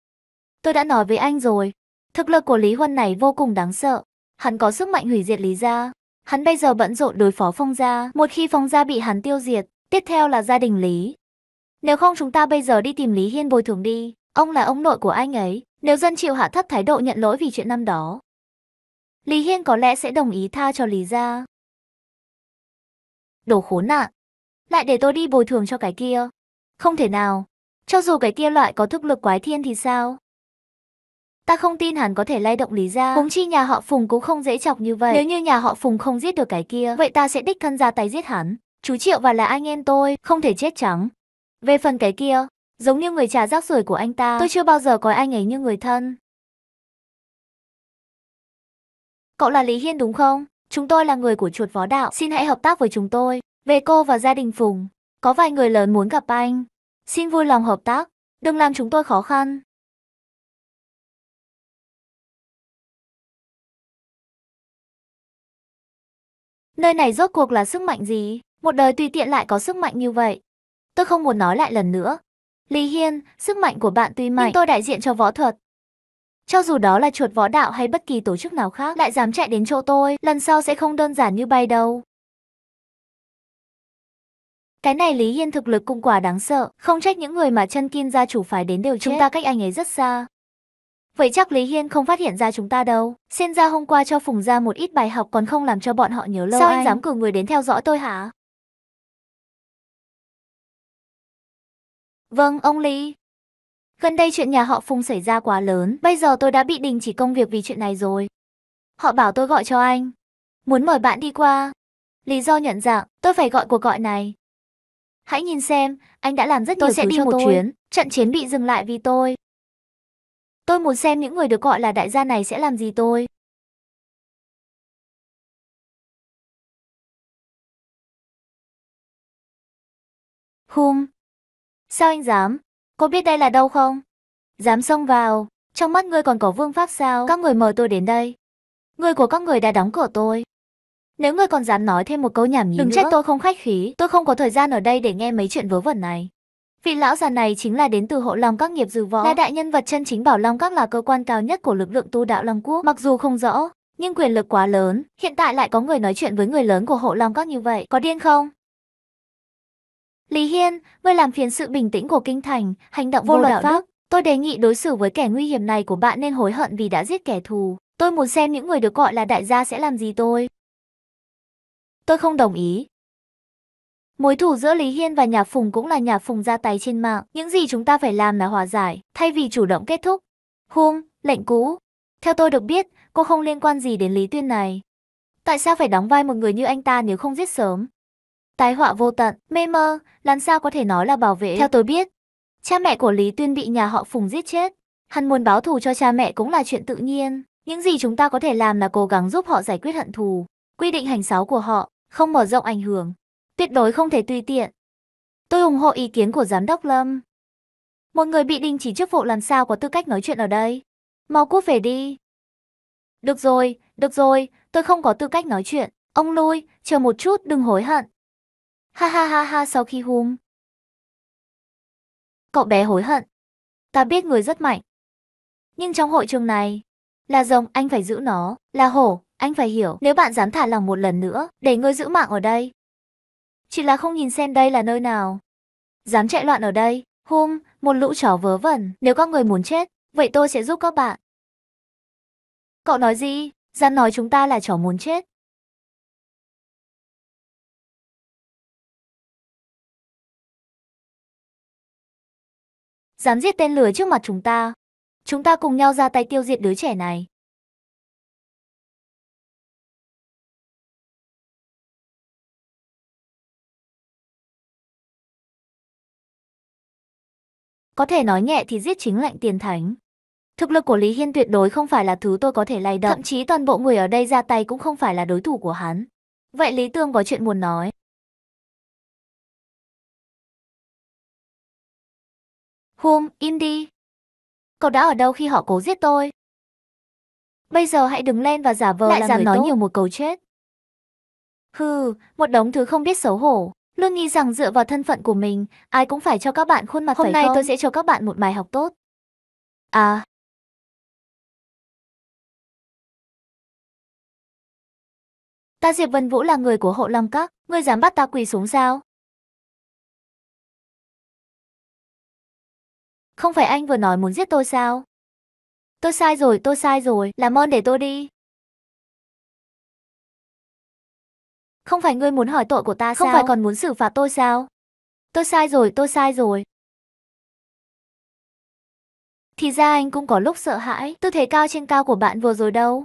Tôi đã nói với anh rồi, thực lực của Lý Huân này vô cùng đáng sợ. Hắn có sức mạnh hủy diệt Lý Gia. Hắn bây giờ bận rộn đối phó Phong Gia. Một khi Phong Gia bị hắn tiêu diệt, tiếp theo là gia đình Lý. Nếu không chúng ta bây giờ đi tìm Lý Hiên bồi thường đi. Ông là ông nội của anh ấy. Nếu dân chịu hạ thấp thái độ nhận lỗi vì chuyện năm đó. Lý Hiên có lẽ sẽ đồng ý tha cho Lý Gia. Đồ khốn nạn. Lại để tôi đi bồi thường cho cái kia. Không thể nào. Cho dù cái kia loại có thức lực quái thiên thì sao? Ta không tin hắn có thể lay động Lý Gia. Huống chi nhà họ Phùng cũng không dễ chọc như vậy. Nếu như nhà họ Phùng không giết được cái kia, vậy ta sẽ đích thân ra tay giết hắn. Chú Triệu và là anh em tôi, không thể chết trắng. Về phần cái kia, giống như người trà rác rưởi của anh ta, tôi chưa bao giờ coi anh ấy như người thân. Cậu là Lý Hiên đúng không? Chúng tôi là người của chuột vó đạo, xin hãy hợp tác với chúng tôi. Về cô và gia đình Phùng, có vài người lớn muốn gặp anh. Xin vui lòng hợp tác, đừng làm chúng tôi khó khăn. Nơi này rốt cuộc là sức mạnh gì? Một đời tùy tiện lại có sức mạnh như vậy. Tôi không muốn nói lại lần nữa. Lý Hiên, sức mạnh của bạn tuy mạnh, nhưng tôi đại diện cho võ thuật. Cho dù đó là chuột võ đạo hay bất kỳ tổ chức nào khác lại dám chạy đến chỗ tôi, lần sau sẽ không đơn giản như bay đâu. Cái này Lý Hiên thực lực cùng quả đáng sợ, không trách những người mà chân kim gia chủ phải đến đều chết. Chúng ta cách anh ấy rất xa. Vậy chắc Lý Hiên không phát hiện ra chúng ta đâu. Xem ra hôm qua cho Phùng ra một ít bài học còn không làm cho bọn họ nhớ lâu Sao anh, anh dám cử người đến theo dõi tôi hả? Vâng, ông Lý. Gần đây chuyện nhà họ Phùng xảy ra quá lớn. Bây giờ tôi đã bị đình chỉ công việc vì chuyện này rồi. Họ bảo tôi gọi cho anh. Muốn mời bạn đi qua. Lý do nhận dạng, tôi phải gọi cuộc gọi này. Hãy nhìn xem, anh đã làm rất nhiều thứ cho tôi Tôi sẽ đi một chuyến. Trận chiến bị dừng lại vì tôi. Tôi muốn xem những người được gọi là đại gia này sẽ làm gì tôi. Hung. Sao anh dám? Có biết đây là đâu không? Dám xông vào. Trong mắt ngươi còn có vương pháp sao? Các người mời tôi đến đây. Người của các người đã đóng cửa tôi. Nếu ngươi còn dám nói thêm một câu nhảm nhí Đừng nữa. trách tôi không khách khí. Tôi không có thời gian ở đây để nghe mấy chuyện vớ vẩn này. Vị lão già này chính là đến từ hộ Long Các nghiệp dư võ, là đại nhân vật chân chính bảo Long Các là cơ quan cao nhất của lực lượng tu đạo Long Quốc. Mặc dù không rõ, nhưng quyền lực quá lớn, hiện tại lại có người nói chuyện với người lớn của hộ Long Các như vậy, có điên không? Lý Hiên, ngươi làm phiền sự bình tĩnh của kinh thành, hành động vô, vô luật pháp. Tôi đề nghị đối xử với kẻ nguy hiểm này của bạn nên hối hận vì đã giết kẻ thù. Tôi muốn xem những người được gọi là đại gia sẽ làm gì tôi. Tôi không đồng ý, Mối thủ giữa Lý Hiên và nhà Phùng cũng là nhà Phùng ra tay trên mạng. Những gì chúng ta phải làm là hòa giải, thay vì chủ động kết thúc. Huông, lệnh cũ. Theo tôi được biết, cô không liên quan gì đến Lý Tuyên này. Tại sao phải đóng vai một người như anh ta nếu không giết sớm? Tái họa vô tận, mê mơ, làm sao có thể nói là bảo vệ? Theo tôi biết, cha mẹ của Lý Tuyên bị nhà họ Phùng giết chết. Hắn muốn báo thù cho cha mẹ cũng là chuyện tự nhiên. Những gì chúng ta có thể làm là cố gắng giúp họ giải quyết hận thù. Quy định hành sáo của họ, không mở rộng ảnh hưởng, Tuyệt đối không thể tùy tiện. Tôi ủng hộ ý kiến của giám đốc Lâm. Một người bị đình chỉ chức vụ làm sao có tư cách nói chuyện ở đây? Mau cút về đi. Được rồi, được rồi, tôi không có tư cách nói chuyện. Ông lui, chờ một chút đừng hối hận. Ha ha ha ha sau khi hùm. Cậu bé hối hận. Ta biết người rất mạnh. Nhưng trong hội trường này, là rồng anh phải giữ nó, là hổ, anh phải hiểu. Nếu bạn dám thả lòng một lần nữa, để ngươi giữ mạng ở đây, chỉ là không nhìn xem đây là nơi nào. Dám chạy loạn ở đây, hum, một lũ chó vớ vẩn. Nếu các người muốn chết, vậy tôi sẽ giúp các bạn. Cậu nói gì? Dám nói chúng ta là chó muốn chết. Dám giết tên lừa trước mặt chúng ta. Chúng ta cùng nhau ra tay tiêu diệt đứa trẻ này. có thể nói nhẹ thì giết chính lệnh tiền thánh. Thực lực của Lý Hiên tuyệt đối không phải là thứ tôi có thể lay động, thậm chí toàn bộ người ở đây ra tay cũng không phải là đối thủ của hắn. Vậy Lý Tương có chuyện muốn nói. Hum, in đi. Cậu đã ở đâu khi họ cố giết tôi? Bây giờ hãy đứng lên và giả vờ Lại là người nói nhiều một câu chết. Hừ, một đống thứ không biết xấu hổ. Luôn nghĩ rằng dựa vào thân phận của mình, ai cũng phải cho các bạn khuôn mặt Hôm phải nay tôi sẽ cho các bạn một bài học tốt. À. Ta Diệp Vân Vũ là người của hộ Long Các, ngươi dám bắt ta quỳ xuống sao? Không phải anh vừa nói muốn giết tôi sao? Tôi sai rồi, tôi sai rồi, làm ơn để tôi đi. Không phải ngươi muốn hỏi tội của ta sao? Không phải còn muốn xử phạt tôi sao? Tôi sai rồi, tôi sai rồi. Thì ra anh cũng có lúc sợ hãi, tư thế cao trên cao của bạn vừa rồi đâu.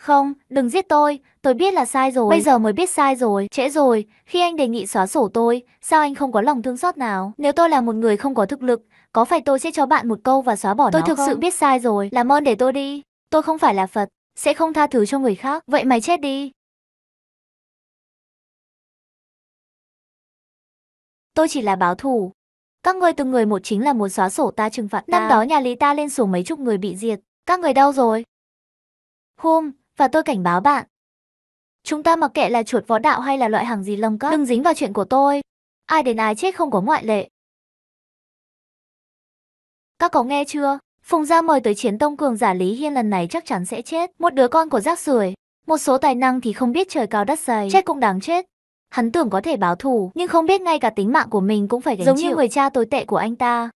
Không, đừng giết tôi, tôi biết là sai rồi. Bây giờ mới biết sai rồi, trễ rồi. Khi anh đề nghị xóa sổ tôi, sao anh không có lòng thương xót nào? Nếu tôi là một người không có thực lực, có phải tôi sẽ cho bạn một câu và xóa bỏ tôi nó Tôi thực không? sự biết sai rồi, làm ơn để tôi đi. Tôi không phải là Phật, sẽ không tha thứ cho người khác. Vậy mày chết đi. Tôi chỉ là báo thù. Các ngươi từng người một chính là muốn xóa sổ ta trừng phạt Năm đó nhà Lý ta lên sổ mấy chục người bị diệt, các người đau rồi. Hôm, và tôi cảnh báo bạn. Chúng ta mặc kệ là chuột võ đạo hay là loại hàng gì lông cấp, đừng dính vào chuyện của tôi. Ai đến ai chết không có ngoại lệ. Các có nghe chưa? Phùng gia mời tới chiến tông cường giả Lý Hiên lần này chắc chắn sẽ chết. Một đứa con của rác rưởi, một số tài năng thì không biết trời cao đất dày, chết cũng đáng chết. Hắn tưởng có thể báo thù, nhưng không biết ngay cả tính mạng của mình cũng phải gánh Giống chịu. như người cha tồi tệ của anh ta.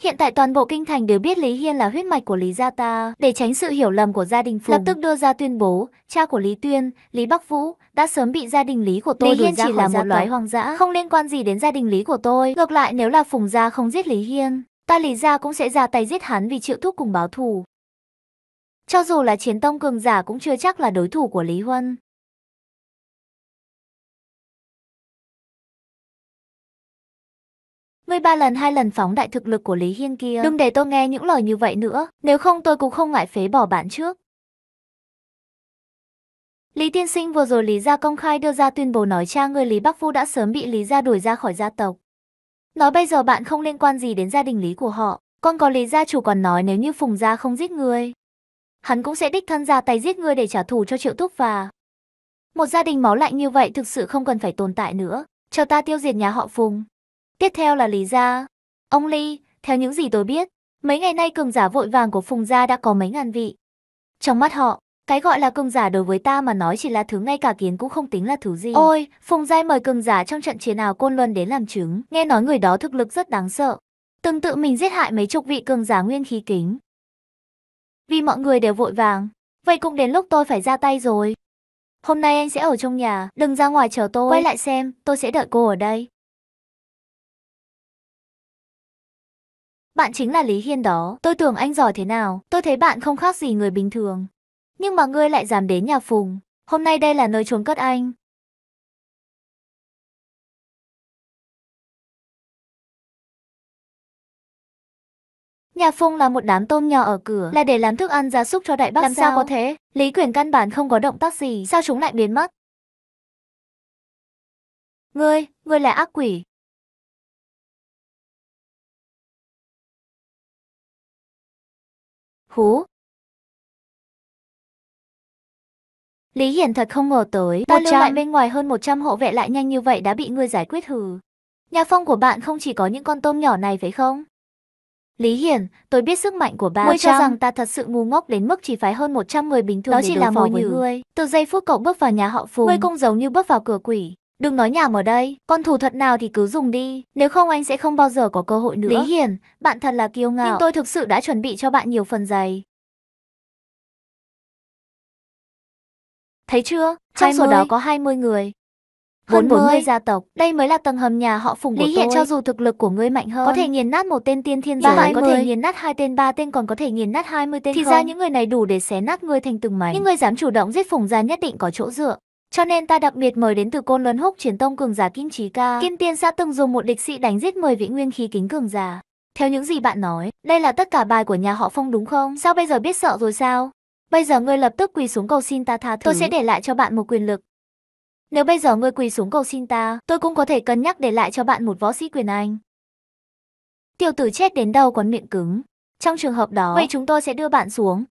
Hiện tại toàn bộ kinh thành đều biết Lý Hiên là huyết mạch của Lý Gia ta. Để tránh sự hiểu lầm của gia đình Phùng, lập tức đưa ra tuyên bố, cha của Lý Tuyên, Lý Bắc Vũ, đã sớm bị gia đình Lý của tôi Lý Hiên chỉ là một loài hoang dã, không liên quan gì đến gia đình Lý của tôi. Ngược lại nếu là Phùng Gia không giết Lý Hiên, ta Lý Gia cũng sẽ ra tay giết hắn vì chịu thúc cùng báo thù. Cho dù là chiến tông cường giả cũng chưa chắc là đối thủ của Lý Huân. Ngươi ba lần hai lần phóng đại thực lực của Lý Hiên kia. Đừng để tôi nghe những lời như vậy nữa, nếu không tôi cũng không ngại phế bỏ bạn trước. Lý Tiên Sinh vừa rồi Lý Gia công khai đưa ra tuyên bố nói cha người Lý Bắc Phu đã sớm bị Lý Gia đuổi ra khỏi gia tộc. Nói bây giờ bạn không liên quan gì đến gia đình Lý của họ, con có Lý Gia chủ còn nói nếu như Phùng Gia không giết người. Hắn cũng sẽ đích thân ra tay giết người để trả thù cho Triệu Thúc và... Một gia đình máu lạnh như vậy thực sự không cần phải tồn tại nữa, cho ta tiêu diệt nhà họ Phùng, Tiếp theo là Lý Gia. Ông Lý. theo những gì tôi biết, mấy ngày nay cường giả vội vàng của Phùng Gia đã có mấy ngàn vị. Trong mắt họ, cái gọi là cường giả đối với ta mà nói chỉ là thứ ngay cả kiến cũng không tính là thứ gì. Ôi, Phùng Gia mời cường giả trong trận chiến nào Côn Luân đến làm chứng, nghe nói người đó thực lực rất đáng sợ. Tương tự mình giết hại mấy chục vị cường giả nguyên khí kính. Vì mọi người đều vội vàng, vậy cũng đến lúc tôi phải ra tay rồi. Hôm nay anh sẽ ở trong nhà, đừng ra ngoài chờ tôi. Quay lại xem, tôi sẽ đợi cô ở đây. bạn chính là Lý Hiên đó. Tôi tưởng anh giỏi thế nào, tôi thấy bạn không khác gì người bình thường. Nhưng mà ngươi lại dám đến nhà Phùng, hôm nay đây là nơi trốn cất anh. Nhà Phùng là một đám tôm nhỏ ở cửa, là để làm thức ăn gia súc cho đại bác Làm sao, sao có thế? Lý quyền căn bản không có động tác gì, sao chúng lại biến mất? Ngươi, ngươi là ác quỷ, Hú. Lý Hiển thật không ngờ tới, ta lưu lại bên ngoài hơn 100 hộ vệ lại nhanh như vậy đã bị ngươi giải quyết hừ. Nhà phong của bạn không chỉ có những con tôm nhỏ này phải không? Lý Hiển, tôi biết sức mạnh của bà Ngươi cho rằng ta thật sự ngu ngốc đến mức chỉ phải hơn 100 người bình thường Đó để chỉ đối là phó với ngươi. Từ giây phút cậu bước vào nhà họ Phùng, ngươi cũng giống như bước vào cửa quỷ. Đừng nói nhảm ở đây, con thủ thuật nào thì cứ dùng đi, nếu không anh sẽ không bao giờ có cơ hội nữa. Lý Hiền, bạn thật là kiêu ngạo, nhưng tôi thực sự đã chuẩn bị cho bạn nhiều phần dày. Thấy chưa, trong 20. số đó có 20 người. Hơn 40. 40 gia tộc, đây mới là tầng hầm nhà họ phùng của tôi. Lý Hiền, cho dù thực lực của ngươi mạnh hơn, có thể nghiền nát một tên tiên thiên giới, có thể nghiền nát hai tên ba tên còn có thể nghiền nát 20 tên Thì không. ra những người này đủ để xé nát ngươi thành từng mảnh. Những người dám chủ động giết phùng gia nhất định có chỗ dựa. Cho nên ta đặc biệt mời đến từ côn lớn húc truyền tông cường giả kim trí ca. Kim tiên xã từng dùng một địch sĩ đánh giết 10 vị nguyên khí kính cường giả. Theo những gì bạn nói, đây là tất cả bài của nhà họ Phong đúng không? Sao bây giờ biết sợ rồi sao? Bây giờ ngươi lập tức quỳ xuống cầu xin ta tha thứ. Tôi sẽ để lại cho bạn một quyền lực. Nếu bây giờ ngươi quỳ xuống cầu xin ta, tôi cũng có thể cân nhắc để lại cho bạn một võ sĩ quyền anh. Tiểu tử chết đến đâu còn miệng cứng. Trong trường hợp đó, vậy chúng tôi sẽ đưa bạn xuống,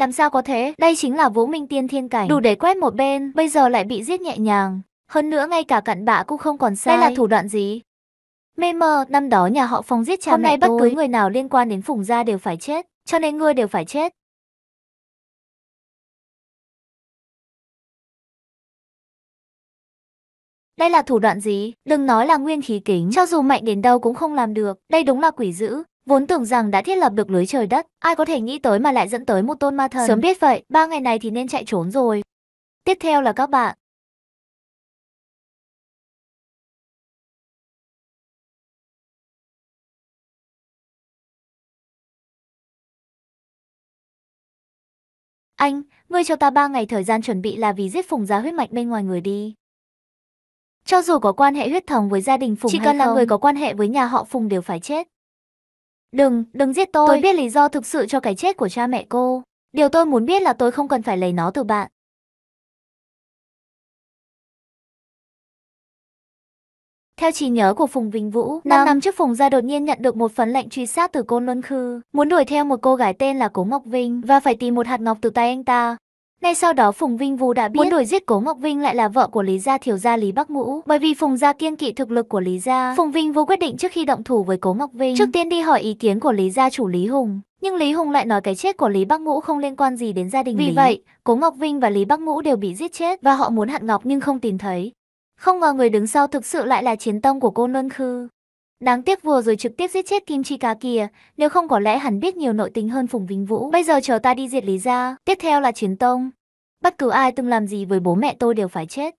Làm sao có thế? Đây chính là vũ minh tiên thiên cảnh. Đủ để quét một bên, bây giờ lại bị giết nhẹ nhàng. Hơn nữa ngay cả cặn bạ cũng không còn sai. Đây là thủ đoạn gì? Mê mờ năm đó nhà họ Phong giết cha Hôm nay bất tôi. cứ người nào liên quan đến Phùng Gia đều phải chết, cho nên ngươi đều phải chết. Đây là thủ đoạn gì? Đừng nói là nguyên khí kính, cho dù mạnh đến đâu cũng không làm được. Đây đúng là quỷ dữ. Vốn tưởng rằng đã thiết lập được lưới trời đất, ai có thể nghĩ tới mà lại dẫn tới một tôn ma thần. Sớm biết vậy, ba ngày này thì nên chạy trốn rồi. Tiếp theo là các bạn. Anh, ngươi cho ta ba ngày thời gian chuẩn bị là vì giết phùng giá huyết mạch bên ngoài người đi. Cho dù có quan hệ huyết thống với gia đình Phùng Chỉ cần là người có quan hệ với nhà họ Phùng đều phải chết. Đừng, đừng giết tôi. Tôi biết lý do thực sự cho cái chết của cha mẹ cô. Điều tôi muốn biết là tôi không cần phải lấy nó từ bạn. Theo trí nhớ của Phùng Vinh Vũ, 5 năm trước Phùng gia đột nhiên nhận được một phần lệnh truy sát từ Côn Luân Khư, muốn đuổi theo một cô gái tên là Cố Mộc Vinh và phải tìm một hạt ngọc từ tay anh ta. Ngay sau đó Phùng Vinh Vũ đã biết muốn đổi giết Cố Ngọc Vinh lại là vợ của Lý Gia Thiểu Gia Lý Bắc Ngũ. Bởi vì Phùng Gia kiên kỵ thực lực của Lý Gia, Phùng Vinh Vũ quyết định trước khi động thủ với Cố Ngọc Vinh, trước tiên đi hỏi ý kiến của Lý Gia chủ Lý Hùng. Nhưng Lý Hùng lại nói cái chết của Lý Bắc Ngũ không liên quan gì đến gia đình Vì Lý. vậy, Cố Ngọc Vinh và Lý Bắc Ngũ đều bị giết chết và họ muốn hạn ngọc nhưng không tìm thấy. Không ngờ người đứng sau thực sự lại là chiến tông của cô Luân Khư. Đáng tiếc vừa rồi trực tiếp giết chết Kim Chi Cá kia, nếu không có lẽ hắn biết nhiều nội tình hơn Phùng Vĩnh Vũ. Bây giờ chờ ta đi diệt Lý Gia, tiếp theo là Chiến Tông. Bất cứ ai từng làm gì với bố mẹ tôi đều phải chết.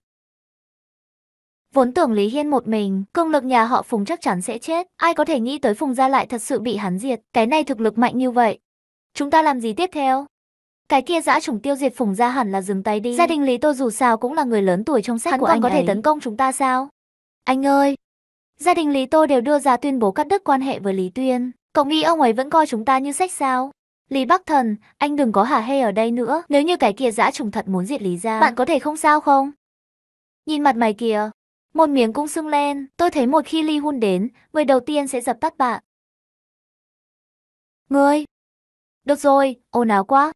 Vốn tưởng Lý Hiên một mình, công lực nhà họ Phùng chắc chắn sẽ chết. Ai có thể nghĩ tới Phùng Gia lại thật sự bị hắn diệt, cái này thực lực mạnh như vậy. Chúng ta làm gì tiếp theo? Cái kia dã chủng tiêu diệt Phùng Gia hẳn là dừng tay đi. Gia đình Lý Tô dù sao cũng là người lớn tuổi trong sách hắn của anh Hắn còn có ấy. thể tấn công chúng ta sao? Anh ơi, Gia đình Lý Tô đều đưa ra tuyên bố cắt đứt quan hệ với Lý Tuyên. Cậu nghĩ ông ấy vẫn coi chúng ta như sách sao? Lý Bắc Thần, anh đừng có hả hê ở đây nữa. Nếu như cái kia dã trùng thật muốn diệt Lý ra, bạn có thể không sao không? Nhìn mặt mày kìa, một miếng cũng sưng lên. Tôi thấy một khi lý hôn đến, người đầu tiên sẽ dập tắt bạn. Ngươi! Được rồi, ồn ào quá.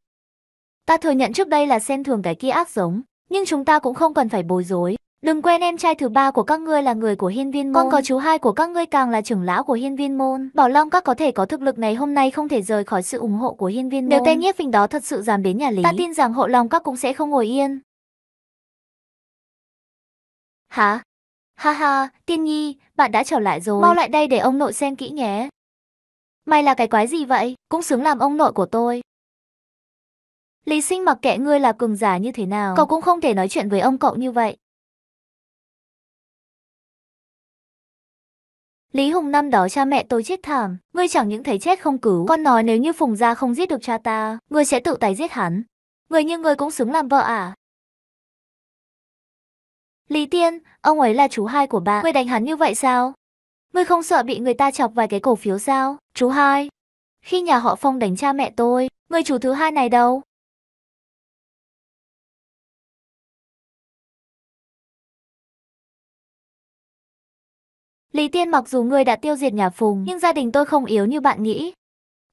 Ta thừa nhận trước đây là xem thường cái kia ác giống, nhưng chúng ta cũng không cần phải bối rối. Đừng quên em trai thứ ba của các ngươi là người của hiên viên môn. Con có chú hai của các ngươi càng là trưởng lão của hiên viên môn. Bảo Long các có thể có thực lực này hôm nay không thể rời khỏi sự ủng hộ của hiên viên môn. Nếu tên nhiếp phình đó thật sự dám đến nhà Lý, ta tin rằng hộ Long các cũng sẽ không ngồi yên. Hả? Ha ha, tiên nhi, bạn đã trở lại rồi. Mau lại đây để ông nội xem kỹ nhé. Mày là cái quái gì vậy? Cũng xứng làm ông nội của tôi. Lý sinh mặc kệ ngươi là cường giả như thế nào, cậu cũng không thể nói chuyện với ông cậu như vậy. Lý Hùng năm đó cha mẹ tôi chết thảm, ngươi chẳng những thấy chết không cứu, con nói nếu như Phùng gia không giết được cha ta, ngươi sẽ tự tay giết hắn. Người như ngươi cũng xứng làm vợ à? Lý Tiên, ông ấy là chú hai của bà, ngươi đánh hắn như vậy sao? Ngươi không sợ bị người ta chọc vài cái cổ phiếu sao? Chú hai, khi nhà họ Phong đánh cha mẹ tôi, người chú thứ hai này đâu? Lý Tiên mặc dù người đã tiêu diệt nhà Phùng, nhưng gia đình tôi không yếu như bạn nghĩ.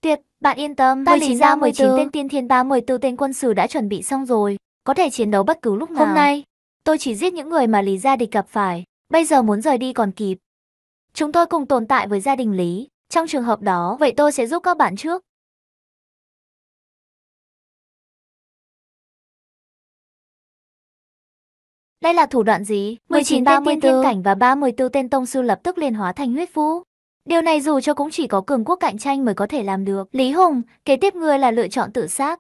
Tuyệt, bạn yên tâm, ta lý ra 19 tên tiên thiên 34 tên quân sử đã chuẩn bị xong rồi, có thể chiến đấu bất cứ lúc nào. Hôm nay, tôi chỉ giết những người mà Lý gia địch gặp phải, bây giờ muốn rời đi còn kịp. Chúng tôi cùng tồn tại với gia đình Lý, trong trường hợp đó, vậy tôi sẽ giúp các bạn trước. Đây là thủ đoạn gì? 19 tên tiên thiên cảnh và 34 tên tông sư lập tức liền hóa thành huyết vũ. Điều này dù cho cũng chỉ có cường quốc cạnh tranh mới có thể làm được. Lý Hùng, kế tiếp ngươi là lựa chọn tự sát.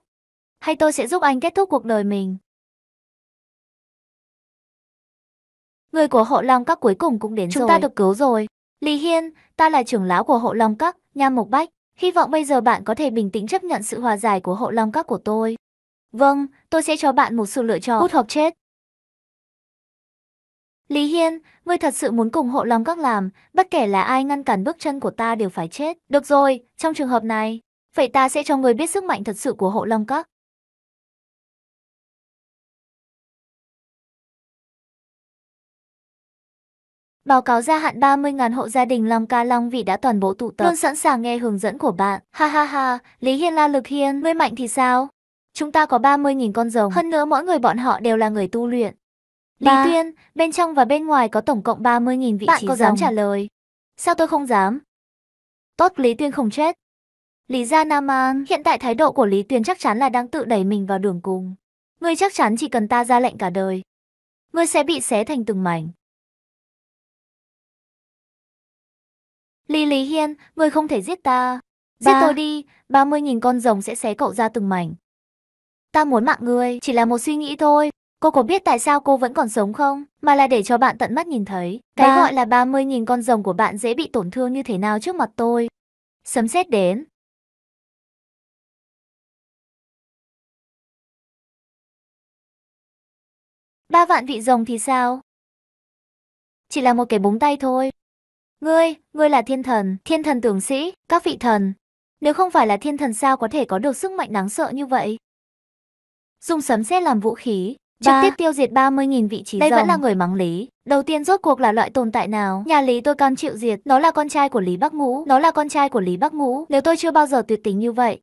Hay tôi sẽ giúp anh kết thúc cuộc đời mình. Người của hộ long các cuối cùng cũng đến Chúng rồi. Chúng ta được cứu rồi. Lý Hiên, ta là trưởng lão của hộ long các, nha mộc bách. Hy vọng bây giờ bạn có thể bình tĩnh chấp nhận sự hòa giải của hộ long các của tôi. Vâng, tôi sẽ cho bạn một sự lựa chọn. Cút hoặc chết. Lý Hiên, ngươi thật sự muốn cùng hộ lòng các làm, bất kể là ai ngăn cản bước chân của ta đều phải chết. Được rồi, trong trường hợp này, vậy ta sẽ cho ngươi biết sức mạnh thật sự của hộ long các. Báo cáo gia hạn 30.000 hộ gia đình Long Ca Long Vị đã toàn bộ tụ tập, luôn sẵn sàng nghe hướng dẫn của bạn. Ha ha ha, Lý Hiên la lực Hiên, ngươi mạnh thì sao? Chúng ta có 30.000 con rồng, hơn nữa mỗi người bọn họ đều là người tu luyện. Lý Tuyên, bên trong và bên ngoài có tổng cộng 30.000 vị Bạn trí Bạn có dám trả lời? Sao tôi không dám? Tốt Lý Tuyên không chết. Lý Gia Nam An, hiện tại thái độ của Lý Tuyên chắc chắn là đang tự đẩy mình vào đường cùng. Ngươi chắc chắn chỉ cần ta ra lệnh cả đời. Ngươi sẽ bị xé thành từng mảnh. Lý Lý Hiên, ngươi không thể giết ta. Giết tôi đi, 30.000 con rồng sẽ xé cậu ra từng mảnh. Ta muốn mạng ngươi, chỉ là một suy nghĩ thôi. Cô có biết tại sao cô vẫn còn sống không? Mà là để cho bạn tận mắt nhìn thấy. Cái ba. gọi là 30.000 con rồng của bạn dễ bị tổn thương như thế nào trước mặt tôi. Sấm sét đến. Ba vạn vị rồng thì sao? Chỉ là một cái búng tay thôi. Ngươi, ngươi là thiên thần, thiên thần tưởng sĩ, các vị thần. Nếu không phải là thiên thần sao có thể có được sức mạnh đáng sợ như vậy? Dùng sấm sét làm vũ khí, Trực tiếp tiêu diệt 30.000 vị trí Đây rồng. vẫn là người mắng Lý. Đầu tiên rốt cuộc là loại tồn tại nào? Nhà Lý tôi cam chịu diệt, nó là con trai của Lý Bắc Ngũ, nó là con trai của Lý Bắc Ngũ, nếu tôi chưa bao giờ tuyệt tình như vậy.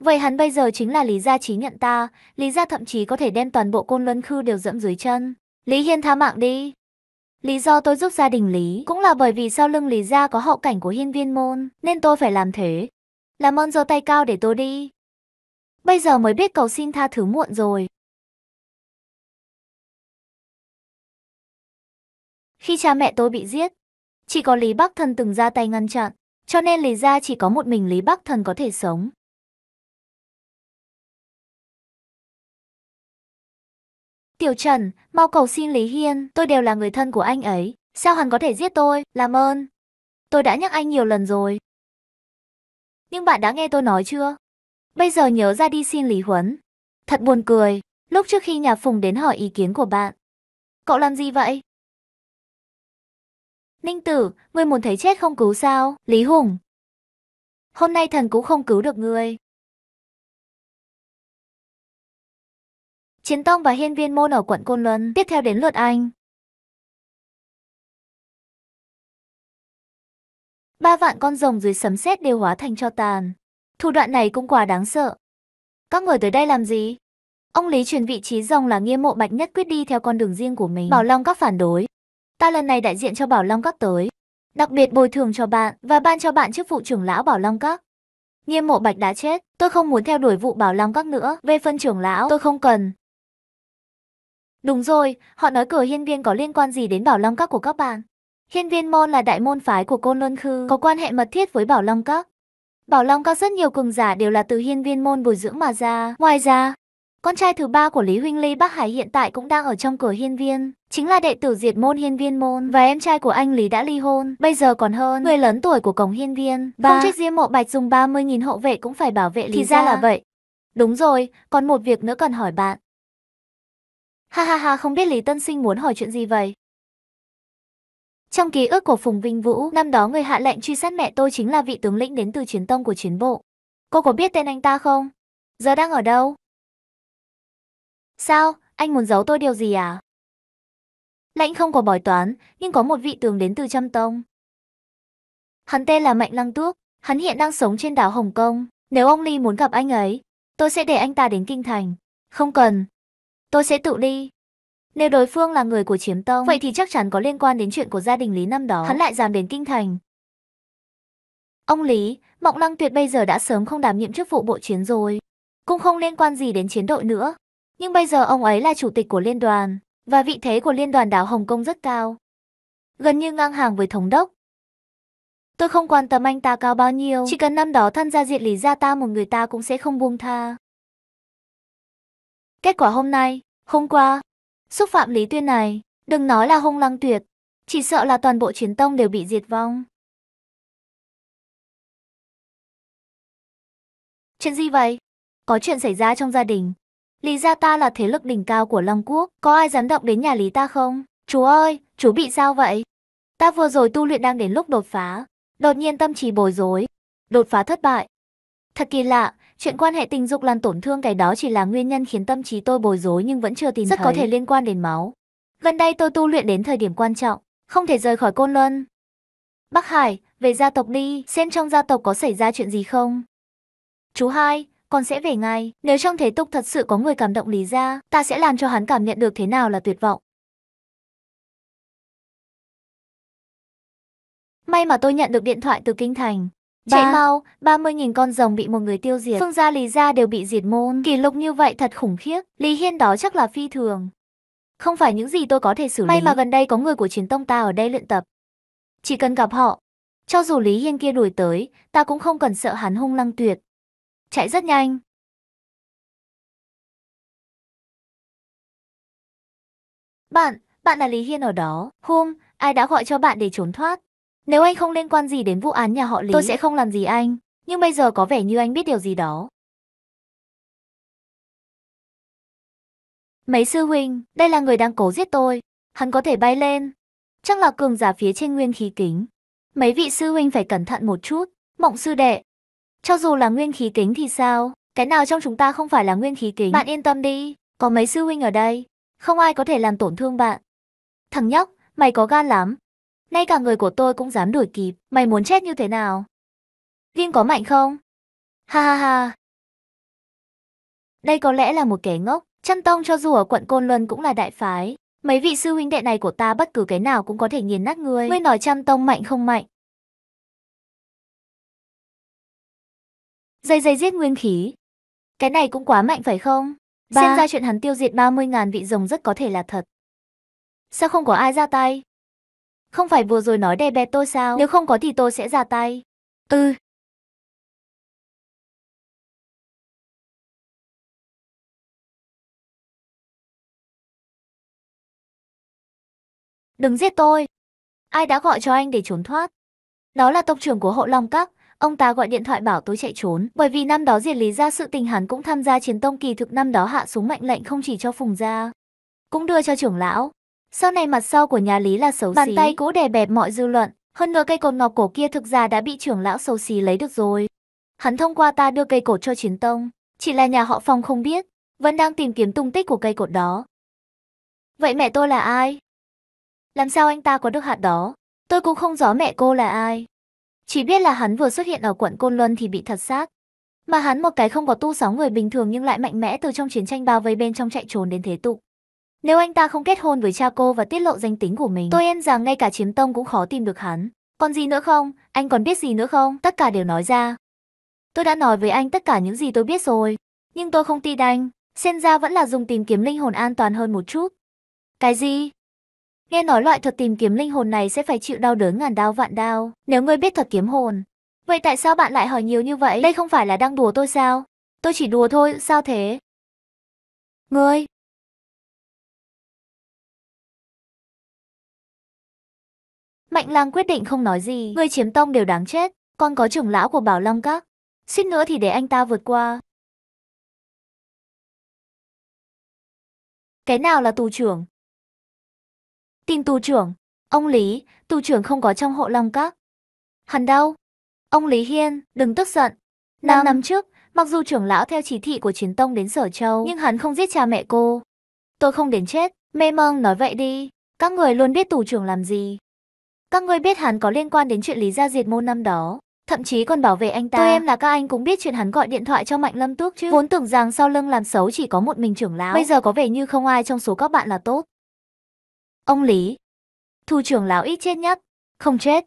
Vậy hắn bây giờ chính là Lý Gia trí nhận ta, Lý Gia thậm chí có thể đem toàn bộ côn luân khư đều dẫm dưới chân. Lý Hiên tha mạng đi. Lý do tôi giúp gia đình Lý cũng là bởi vì sau lưng Lý Gia có hậu cảnh của hiên viên môn, nên tôi phải làm thế. Làm ơn giơ tay cao để tôi đi. Bây giờ mới biết cầu xin tha thứ muộn rồi. Khi cha mẹ tôi bị giết, chỉ có Lý Bắc Thần từng ra tay ngăn chặn, cho nên Lý gia chỉ có một mình Lý Bắc Thần có thể sống. Tiểu Trần, mau cầu xin Lý Hiên, tôi đều là người thân của anh ấy. Sao hắn có thể giết tôi, làm ơn. Tôi đã nhắc anh nhiều lần rồi. Nhưng bạn đã nghe tôi nói chưa? Bây giờ nhớ ra đi xin Lý Huấn. Thật buồn cười, lúc trước khi nhà Phùng đến hỏi ý kiến của bạn. Cậu làm gì vậy? Ninh tử, ngươi muốn thấy chết không cứu sao? Lý Hùng. Hôm nay thần cũng không cứu được ngươi. Chiến Tông và Hiên Viên Môn ở quận Côn Luân. Tiếp theo đến lượt anh. Ba vạn con rồng dưới sấm sét đều hóa thành cho tàn. Thủ đoạn này cũng quá đáng sợ. Các người tới đây làm gì? Ông Lý truyền vị trí rồng là nghiêm mộ bạch nhất quyết đi theo con đường riêng của mình. Bảo Long các phản đối ta lần này đại diện cho Bảo Long Các tới. Đặc biệt bồi thường cho bạn và ban cho bạn chức vụ trưởng lão Bảo Long Các. Nghiêm mộ bạch đã chết, tôi không muốn theo đuổi vụ Bảo Long Các nữa, về phân trưởng lão tôi không cần. Đúng rồi, họ nói cửa hiên viên có liên quan gì đến Bảo Long Các của các bạn. Hiên viên môn là đại môn phái của Côn Luân Khư, có quan hệ mật thiết với Bảo Long Các. Bảo Long Các rất nhiều cường giả đều là từ hiên viên môn bồi dưỡng mà ra. Ngoài ra, con trai thứ ba của Lý Huynh Ly Bắc Hải hiện tại cũng đang ở trong cửa hiên viên, chính là đệ tử diệt môn hiên viên môn và em trai của anh Lý đã ly hôn, bây giờ còn hơn người lớn tuổi của cổng hiên viên. Ba. Không trách Diêm Mộ Bạch dùng 30.000 hộ vệ cũng phải bảo vệ Lý Thì ra là vậy. Đúng rồi, còn một việc nữa cần hỏi bạn. Ha ha ha không biết Lý Tân Sinh muốn hỏi chuyện gì vậy? Trong ký ức của Phùng Vinh Vũ, năm đó người hạ lệnh truy sát mẹ tôi chính là vị tướng lĩnh đến từ chiến tông của chiến bộ. Cô có biết tên anh ta không? Giờ đang ở đâu? Sao, anh muốn giấu tôi điều gì à? Lãnh không có bói toán, nhưng có một vị tướng đến từ Trăm Tông. Hắn tên là Mạnh Lăng túc, hắn hiện đang sống trên đảo Hồng Kông. Nếu ông Ly muốn gặp anh ấy, tôi sẽ để anh ta đến Kinh Thành. Không cần. Tôi sẽ tự đi. Nếu đối phương là người của chiếm tông, vậy thì chắc chắn có liên quan đến chuyện của gia đình Lý năm đó. Hắn lại dám đến Kinh Thành. Ông Lý, Mộng Lăng Tuyệt bây giờ đã sớm không đảm nhiệm chức vụ bộ chiến rồi. Cũng không liên quan gì đến chiến đội nữa nhưng bây giờ ông ấy là chủ tịch của liên đoàn, và vị thế của liên đoàn đảo Hồng Kông rất cao. Gần như ngang hàng với thống đốc. Tôi không quan tâm anh ta cao bao nhiêu, chỉ cần năm đó thân gia diệt lý gia ta một người ta cũng sẽ không buông tha. Kết quả hôm nay, hôm qua, xúc phạm lý tuyên này, đừng nói là hung lăng tuyệt, chỉ sợ là toàn bộ chiến tông đều bị diệt vong. Chuyện gì vậy? Có chuyện xảy ra trong gia đình, Lý gia ta là thế lực đỉnh cao của Long Quốc, có ai dám động đến nhà Lý ta không? Chú ơi, chú bị sao vậy? Ta vừa rồi tu luyện đang đến lúc đột phá, đột nhiên tâm trí bồi rối, đột phá thất bại. Thật kỳ lạ, chuyện quan hệ tình dục làm tổn thương cái đó chỉ là nguyên nhân khiến tâm trí tôi bồi rối nhưng vẫn chưa tìm Rất thấy. Rất có thể liên quan đến máu. Gần đây tôi tu luyện đến thời điểm quan trọng, không thể rời khỏi Côn Luân. Bắc Hải, về gia tộc đi, xem trong gia tộc có xảy ra chuyện gì không? Chú hai, con sẽ về ngay. Nếu trong thế tục thật sự có người cảm động Lý Gia, ta sẽ làm cho hắn cảm nhận được thế nào là tuyệt vọng. May mà tôi nhận được điện thoại từ Kinh Thành. Ba. Chạy mau, 30.000 con rồng bị một người tiêu diệt. Phương gia Lý Gia đều bị diệt môn. Kỷ lục như vậy thật khủng khiếp. Lý Hiên đó chắc là phi thường. Không phải những gì tôi có thể xử lý. May mà gần đây có người của chiến tông ta ở đây luyện tập. Chỉ cần gặp họ. Cho dù Lý Hiên kia đuổi tới, ta cũng không cần sợ hắn hung lăng tuyệt chạy rất nhanh. Bạn, bạn là Lý Hiên ở đó. Hôm, ai đã gọi cho bạn để trốn thoát? Nếu anh không liên quan gì đến vụ án nhà họ Lý, tôi sẽ không làm gì anh. Nhưng bây giờ có vẻ như anh biết điều gì đó. Mấy sư huynh, đây là người đang cố giết tôi. Hắn có thể bay lên. Chắc là cường giả phía trên nguyên khí kính. Mấy vị sư huynh phải cẩn thận một chút. Mộng sư đệ, cho dù là nguyên khí kính thì sao? Cái nào trong chúng ta không phải là nguyên khí kính? Bạn yên tâm đi, có mấy sư huynh ở đây, không ai có thể làm tổn thương bạn. Thằng nhóc, mày có gan lắm. Nay cả người của tôi cũng dám đuổi kịp, mày muốn chết như thế nào? Vin có mạnh không? Ha ha ha. Đây có lẽ là một kẻ ngốc, chân tông cho dù ở quận Côn Luân cũng là đại phái. Mấy vị sư huynh đệ này của ta bất cứ cái nào cũng có thể nghiền nát ngươi. Ngươi nói trăm tông mạnh không mạnh, Dây dây giết nguyên khí. Cái này cũng quá mạnh phải không? Ba. Xem ra chuyện hắn tiêu diệt 30.000 vị rồng rất có thể là thật. Sao không có ai ra tay? Không phải vừa rồi nói đè bẹt tôi sao? Nếu không có thì tôi sẽ ra tay. Ừ. Đừng giết tôi. Ai đã gọi cho anh để trốn thoát? Đó là tộc trưởng của hộ Long Các, ông ta gọi điện thoại bảo tôi chạy trốn. Bởi vì năm đó diệt lý ra sự tình hắn cũng tham gia chiến tông kỳ thực năm đó hạ xuống mệnh lệnh không chỉ cho phùng gia, cũng đưa cho trưởng lão. Sau này mặt sau của nhà Lý là xấu Bàn xí. tay cũ đè bẹp mọi dư luận. Hơn nữa cây cột ngọc cổ kia thực ra đã bị trưởng lão xấu xí lấy được rồi. Hắn thông qua ta đưa cây cột cho chiến tông. Chỉ là nhà họ Phong không biết. Vẫn đang tìm kiếm tung tích của cây cột đó. Vậy mẹ tôi là ai? Làm sao anh ta có được hạt đó? Tôi cũng không rõ mẹ cô là ai. Chỉ biết là hắn vừa xuất hiện ở quận Côn Luân thì bị thật xác. Mà hắn một cái không có tu sáu người bình thường nhưng lại mạnh mẽ từ trong chiến tranh bao vây bên trong chạy trốn đến thế tục. Nếu anh ta không kết hôn với cha cô và tiết lộ danh tính của mình, tôi e rằng ngay cả chiếm tông cũng khó tìm được hắn. Còn gì nữa không? Anh còn biết gì nữa không? Tất cả đều nói ra. Tôi đã nói với anh tất cả những gì tôi biết rồi. Nhưng tôi không tin anh. ra vẫn là dùng tìm kiếm linh hồn an toàn hơn một chút. Cái gì? Nghe nói loại thuật tìm kiếm linh hồn này sẽ phải chịu đau đớn ngàn đau vạn đau, nếu ngươi biết thuật kiếm hồn. Vậy tại sao bạn lại hỏi nhiều như vậy? Đây không phải là đang đùa tôi sao? Tôi chỉ đùa thôi, sao thế? Ngươi! Mạnh lang quyết định không nói gì, ngươi chiếm tông đều đáng chết, con có trưởng lão của Bảo Long Các. Suýt nữa thì để anh ta vượt qua. Cái nào là tù trưởng? Tin tù trưởng, ông Lý, tù trưởng không có trong hộ lòng các. Hẳn đâu Ông Lý Hiên, đừng tức giận. Năm năm trước, mặc dù trưởng lão theo chỉ thị của chiến tông đến sở châu, nhưng hắn không giết cha mẹ cô. Tôi không đến chết, mê mông nói vậy đi. Các người luôn biết tù trưởng làm gì. Các người biết hắn có liên quan đến chuyện Lý Gia Diệt môn năm đó. Thậm chí còn bảo vệ anh ta. Tôi em là các anh cũng biết chuyện hắn gọi điện thoại cho Mạnh Lâm Túc chứ. Vốn tưởng rằng sau lưng làm xấu chỉ có một mình trưởng lão. Bây giờ có vẻ như không ai trong số các bạn là tốt. Ông Lý. thủ trưởng lão ít chết nhất. Không chết.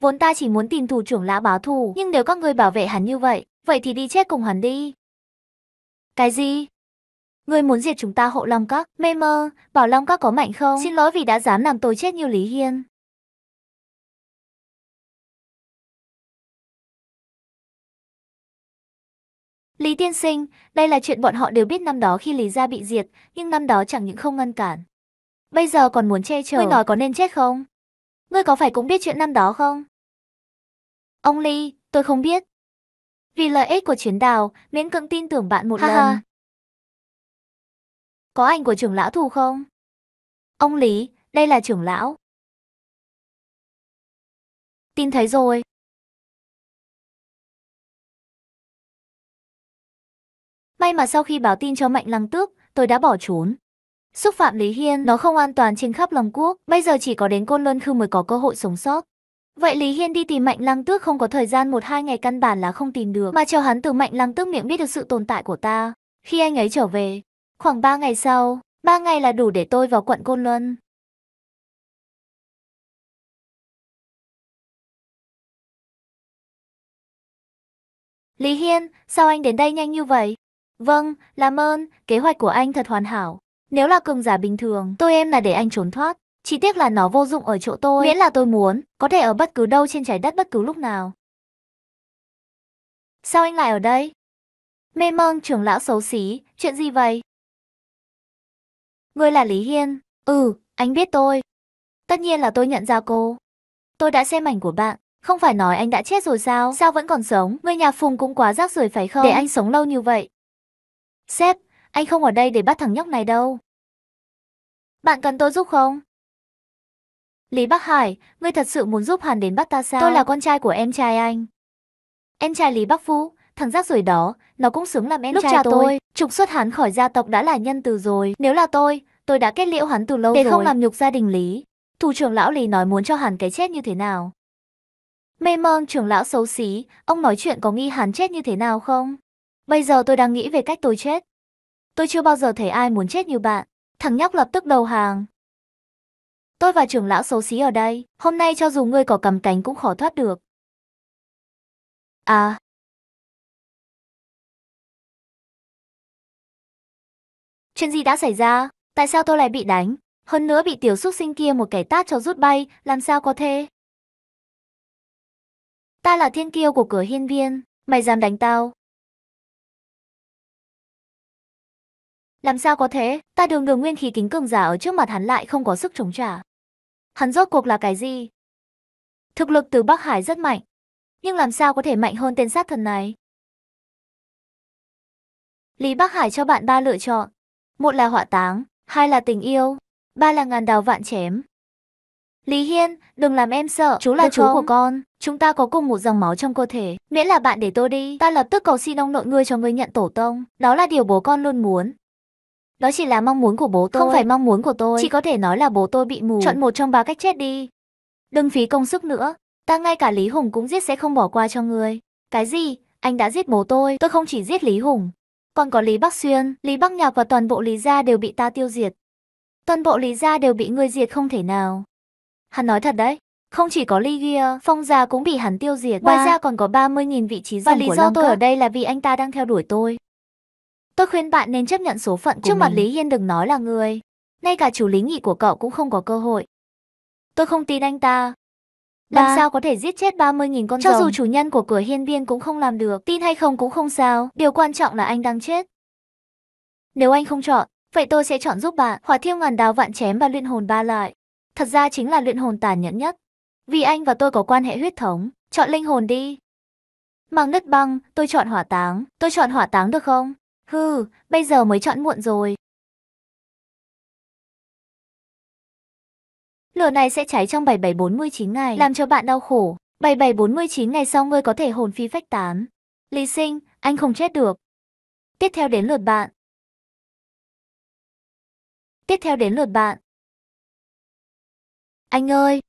Vốn ta chỉ muốn tìm thủ trưởng lão báo thù, nhưng nếu các ngươi bảo vệ hắn như vậy, vậy thì đi chết cùng hắn đi. Cái gì? Ngươi muốn diệt chúng ta hộ Long Các? Mê mơ, bảo Long Các có mạnh không? Xin lỗi vì đã dám làm tôi chết như Lý Hiên. Lý tiên sinh, đây là chuyện bọn họ đều biết năm đó khi Lý gia bị diệt, nhưng năm đó chẳng những không ngăn cản. Bây giờ còn muốn che chở. Ngươi nói có nên chết không? Ngươi có phải cũng biết chuyện năm đó không? Ông Lý, tôi không biết. Vì lợi ích của chuyến đào, miễn cưỡng tin tưởng bạn một lần. Ha. Có ảnh của trưởng lão thù không? Ông Lý, đây là trưởng lão. Tin thấy rồi. May mà sau khi báo tin cho Mạnh Lăng Tước, tôi đã bỏ trốn. Xúc phạm Lý Hiên, nó không an toàn trên khắp Long Quốc, bây giờ chỉ có đến Côn Luân Khư mới có cơ hội sống sót. Vậy Lý Hiên đi tìm Mạnh Lăng Tước không có thời gian một hai ngày căn bản là không tìm được, mà cho hắn từ Mạnh Lăng Tước miệng biết được sự tồn tại của ta. Khi anh ấy trở về, khoảng 3 ngày sau, 3 ngày là đủ để tôi vào quận Côn Luân. Lý Hiên, sao anh đến đây nhanh như vậy? Vâng, làm ơn, kế hoạch của anh thật hoàn hảo. Nếu là cường giả bình thường, tôi em là để anh trốn thoát. Chỉ tiếc là nó vô dụng ở chỗ tôi, miễn là tôi muốn, có thể ở bất cứ đâu trên trái đất bất cứ lúc nào. Sao anh lại ở đây? Mê mông trưởng lão xấu xí, chuyện gì vậy? Ngươi là Lý Hiên. Ừ, anh biết tôi. Tất nhiên là tôi nhận ra cô. Tôi đã xem ảnh của bạn. Không phải nói anh đã chết rồi sao? Sao vẫn còn sống? Người nhà Phùng cũng quá rác rưởi phải không? Để anh sống lâu như vậy, Sếp, anh không ở đây để bắt thằng nhóc này đâu. Bạn cần tôi giúp không? Lý Bắc Hải, ngươi thật sự muốn giúp Hàn đến bắt ta sao? Tôi là con trai của em trai anh. Em trai Lý Bắc Vũ, thằng rác rưởi đó, nó cũng xứng làm em Lúc trai cha tôi. tôi. Trục xuất hắn khỏi gia tộc đã là nhân từ rồi. Nếu là tôi, tôi đã kết liễu hắn từ lâu để rồi. Để không làm nhục gia đình Lý. Thủ trưởng lão Lý nói muốn cho Hàn cái chết như thế nào? Mê mơn trưởng lão xấu xí, ông nói chuyện có nghi hắn chết như thế nào không? Bây giờ tôi đang nghĩ về cách tôi chết. Tôi chưa bao giờ thấy ai muốn chết như bạn. Thằng nhóc lập tức đầu hàng. Tôi và trưởng lão xấu xí ở đây, hôm nay cho dù ngươi có cầm cánh cũng khó thoát được. À. Chuyện gì đã xảy ra? Tại sao tôi lại bị đánh? Hơn nữa bị tiểu xúc sinh kia một kẻ tát cho rút bay, làm sao có thể Ta là thiên kiêu của cửa hiên viên, mày dám đánh tao, Làm sao có thế, ta đường đường nguyên khí kính cường giả ở trước mặt hắn lại không có sức chống trả. Hắn rốt cuộc là cái gì? Thực lực từ Bắc Hải rất mạnh, nhưng làm sao có thể mạnh hơn tên sát thần này? Lý Bắc Hải cho bạn ba lựa chọn. Một là họa táng, hai là tình yêu, ba là ngàn đào vạn chém. Lý Hiên, đừng làm em sợ, chú là Được chú không? của con. Chúng ta có cùng một dòng máu trong cơ thể, miễn là bạn để tôi đi. Ta lập tức cầu xin ông nội ngươi cho ngươi nhận tổ tông. Đó là điều bố con luôn muốn. Đó chỉ là mong muốn của bố tôi. Không phải mong muốn của tôi. Chỉ có thể nói là bố tôi bị mù. Chọn một trong ba cách chết đi. Đừng phí công sức nữa. Ta ngay cả Lý Hùng cũng giết sẽ không bỏ qua cho người Cái gì? Anh đã giết bố tôi. Tôi không chỉ giết Lý Hùng. Còn có Lý Bắc Xuyên, Lý Bắc Nhạc và toàn bộ Lý Gia đều bị ta tiêu diệt. Toàn bộ Lý Gia đều bị ngươi diệt không thể nào. Hắn nói thật đấy. Không chỉ có Ly Gia, Phong Gia cũng bị hắn tiêu diệt. Ngoài ra còn có 30.000 vị trí rừng của Long Và lý do tôi ở đây là vì anh ta đang theo đuổi tôi. Tôi khuyên bạn nên chấp nhận số phận của Trước mình. mặt Lý Hiên đừng nói là người. Ngay cả chủ lý nghị của cậu cũng không có cơ hội. Tôi không tin anh ta. Làm ba. sao có thể giết chết 30.000 con Cho rồng? Cho dù chủ nhân của cửa hiên viên cũng không làm được, tin hay không cũng không sao, điều quan trọng là anh đang chết. Nếu anh không chọn, vậy tôi sẽ chọn giúp bạn, hỏa thiêu ngàn đào vạn chém và luyện hồn ba lại. Thật ra chính là luyện hồn tàn nhẫn nhất. Vì anh và tôi có quan hệ huyết thống, chọn linh hồn đi. Mang đất băng, tôi chọn hỏa táng, tôi chọn hỏa táng được không? Hừ, bây giờ mới chọn muộn rồi. Lửa này sẽ cháy trong 7749 ngày, làm cho bạn đau khổ. 7749 ngày sau ngươi có thể hồn phi phách tán. Lý sinh, anh không chết được. Tiếp theo đến lượt bạn. Tiếp theo đến lượt bạn. Anh ơi,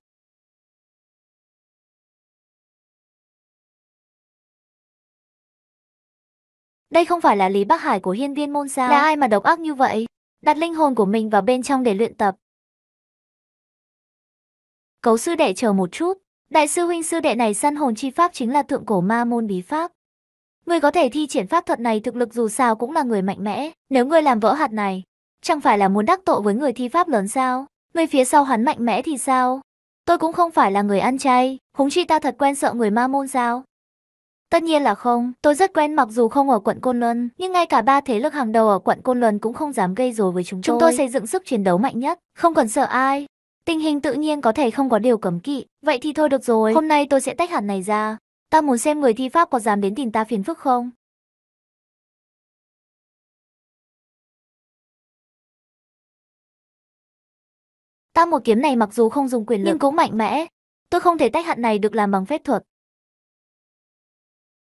Đây không phải là Lý Bắc Hải của hiên viên môn sao? Là ai mà độc ác như vậy? Đặt linh hồn của mình vào bên trong để luyện tập. Cấu sư đệ chờ một chút. Đại sư huynh sư đệ này săn hồn chi pháp chính là thượng cổ ma môn bí pháp. Người có thể thi triển pháp thuật này thực lực dù sao cũng là người mạnh mẽ. Nếu người làm vỡ hạt này, chẳng phải là muốn đắc tội với người thi pháp lớn sao? Người phía sau hắn mạnh mẽ thì sao? Tôi cũng không phải là người ăn chay, húng chi ta thật quen sợ người ma môn sao? Tất nhiên là không, tôi rất quen mặc dù không ở quận Côn Luân, nhưng ngay cả ba thế lực hàng đầu ở quận Côn Luân cũng không dám gây rối với chúng tôi. Chúng tôi xây dựng sức chiến đấu mạnh nhất, không cần sợ ai. Tình hình tự nhiên có thể không có điều cấm kỵ, vậy thì thôi được rồi, hôm nay tôi sẽ tách hạt này ra. Ta muốn xem người thi pháp có dám đến tìm ta phiền phức không? Ta một kiếm này mặc dù không dùng quyền lực nhưng cũng mạnh mẽ. Tôi không thể tách hạt này được làm bằng phép thuật,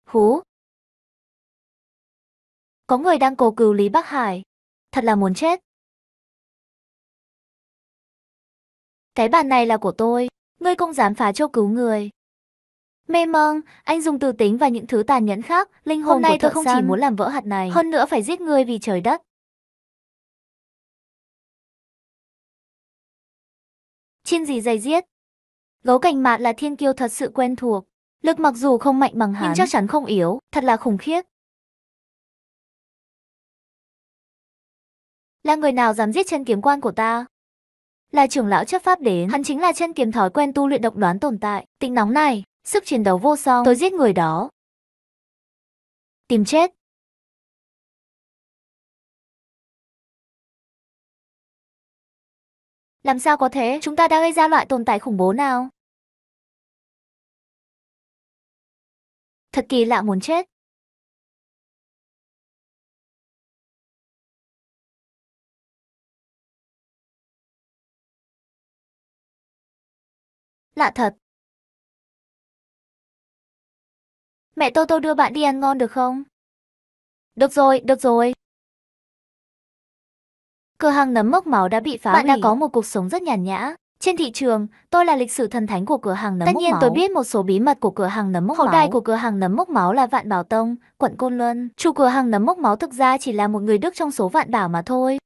Hú! Có người đang cầu cứu Lý Bắc Hải. Thật là muốn chết. Cái bàn này là của tôi, ngươi không dám phá chỗ cứu người. Mê mông, anh dùng từ tính và những thứ tàn nhẫn khác, linh hồn Hôm nay tôi không xăm. chỉ muốn làm vỡ hạt này, hơn nữa phải giết ngươi vì trời đất. Chiên gì dày giết? Gấu cảnh mạt là thiên kiêu thật sự quen thuộc. Lực mặc dù không mạnh bằng hắn, nhưng chắc chắn không yếu, thật là khủng khiếp. Là người nào dám giết chân kiếm quan của ta? Là trưởng lão chấp pháp đến, hắn chính là chân kiếm thói quen tu luyện độc đoán tồn tại, tính nóng này, sức chiến đấu vô song, tôi giết người đó. Tìm chết. Làm sao có thế, chúng ta đã gây ra loại tồn tại khủng bố nào? Thật kỳ lạ muốn chết. Lạ thật. Mẹ tô tô đưa bạn đi ăn ngon được không? Được rồi, được rồi. Cửa hàng nấm mốc máu đã bị phá Bạn hủy. đã có một cuộc sống rất nhàn nhã, trên thị trường, tôi là lịch sử thần thánh của cửa hàng nấm máu. Tất nhiên tôi biết một số bí mật của cửa hàng nấm mốc máu. Hậu đài của cửa hàng nấm mốc máu là Vạn Bảo Tông, quận Côn Luân. Chủ cửa hàng nấm mốc máu thực ra chỉ là một người Đức trong số Vạn Bảo mà thôi.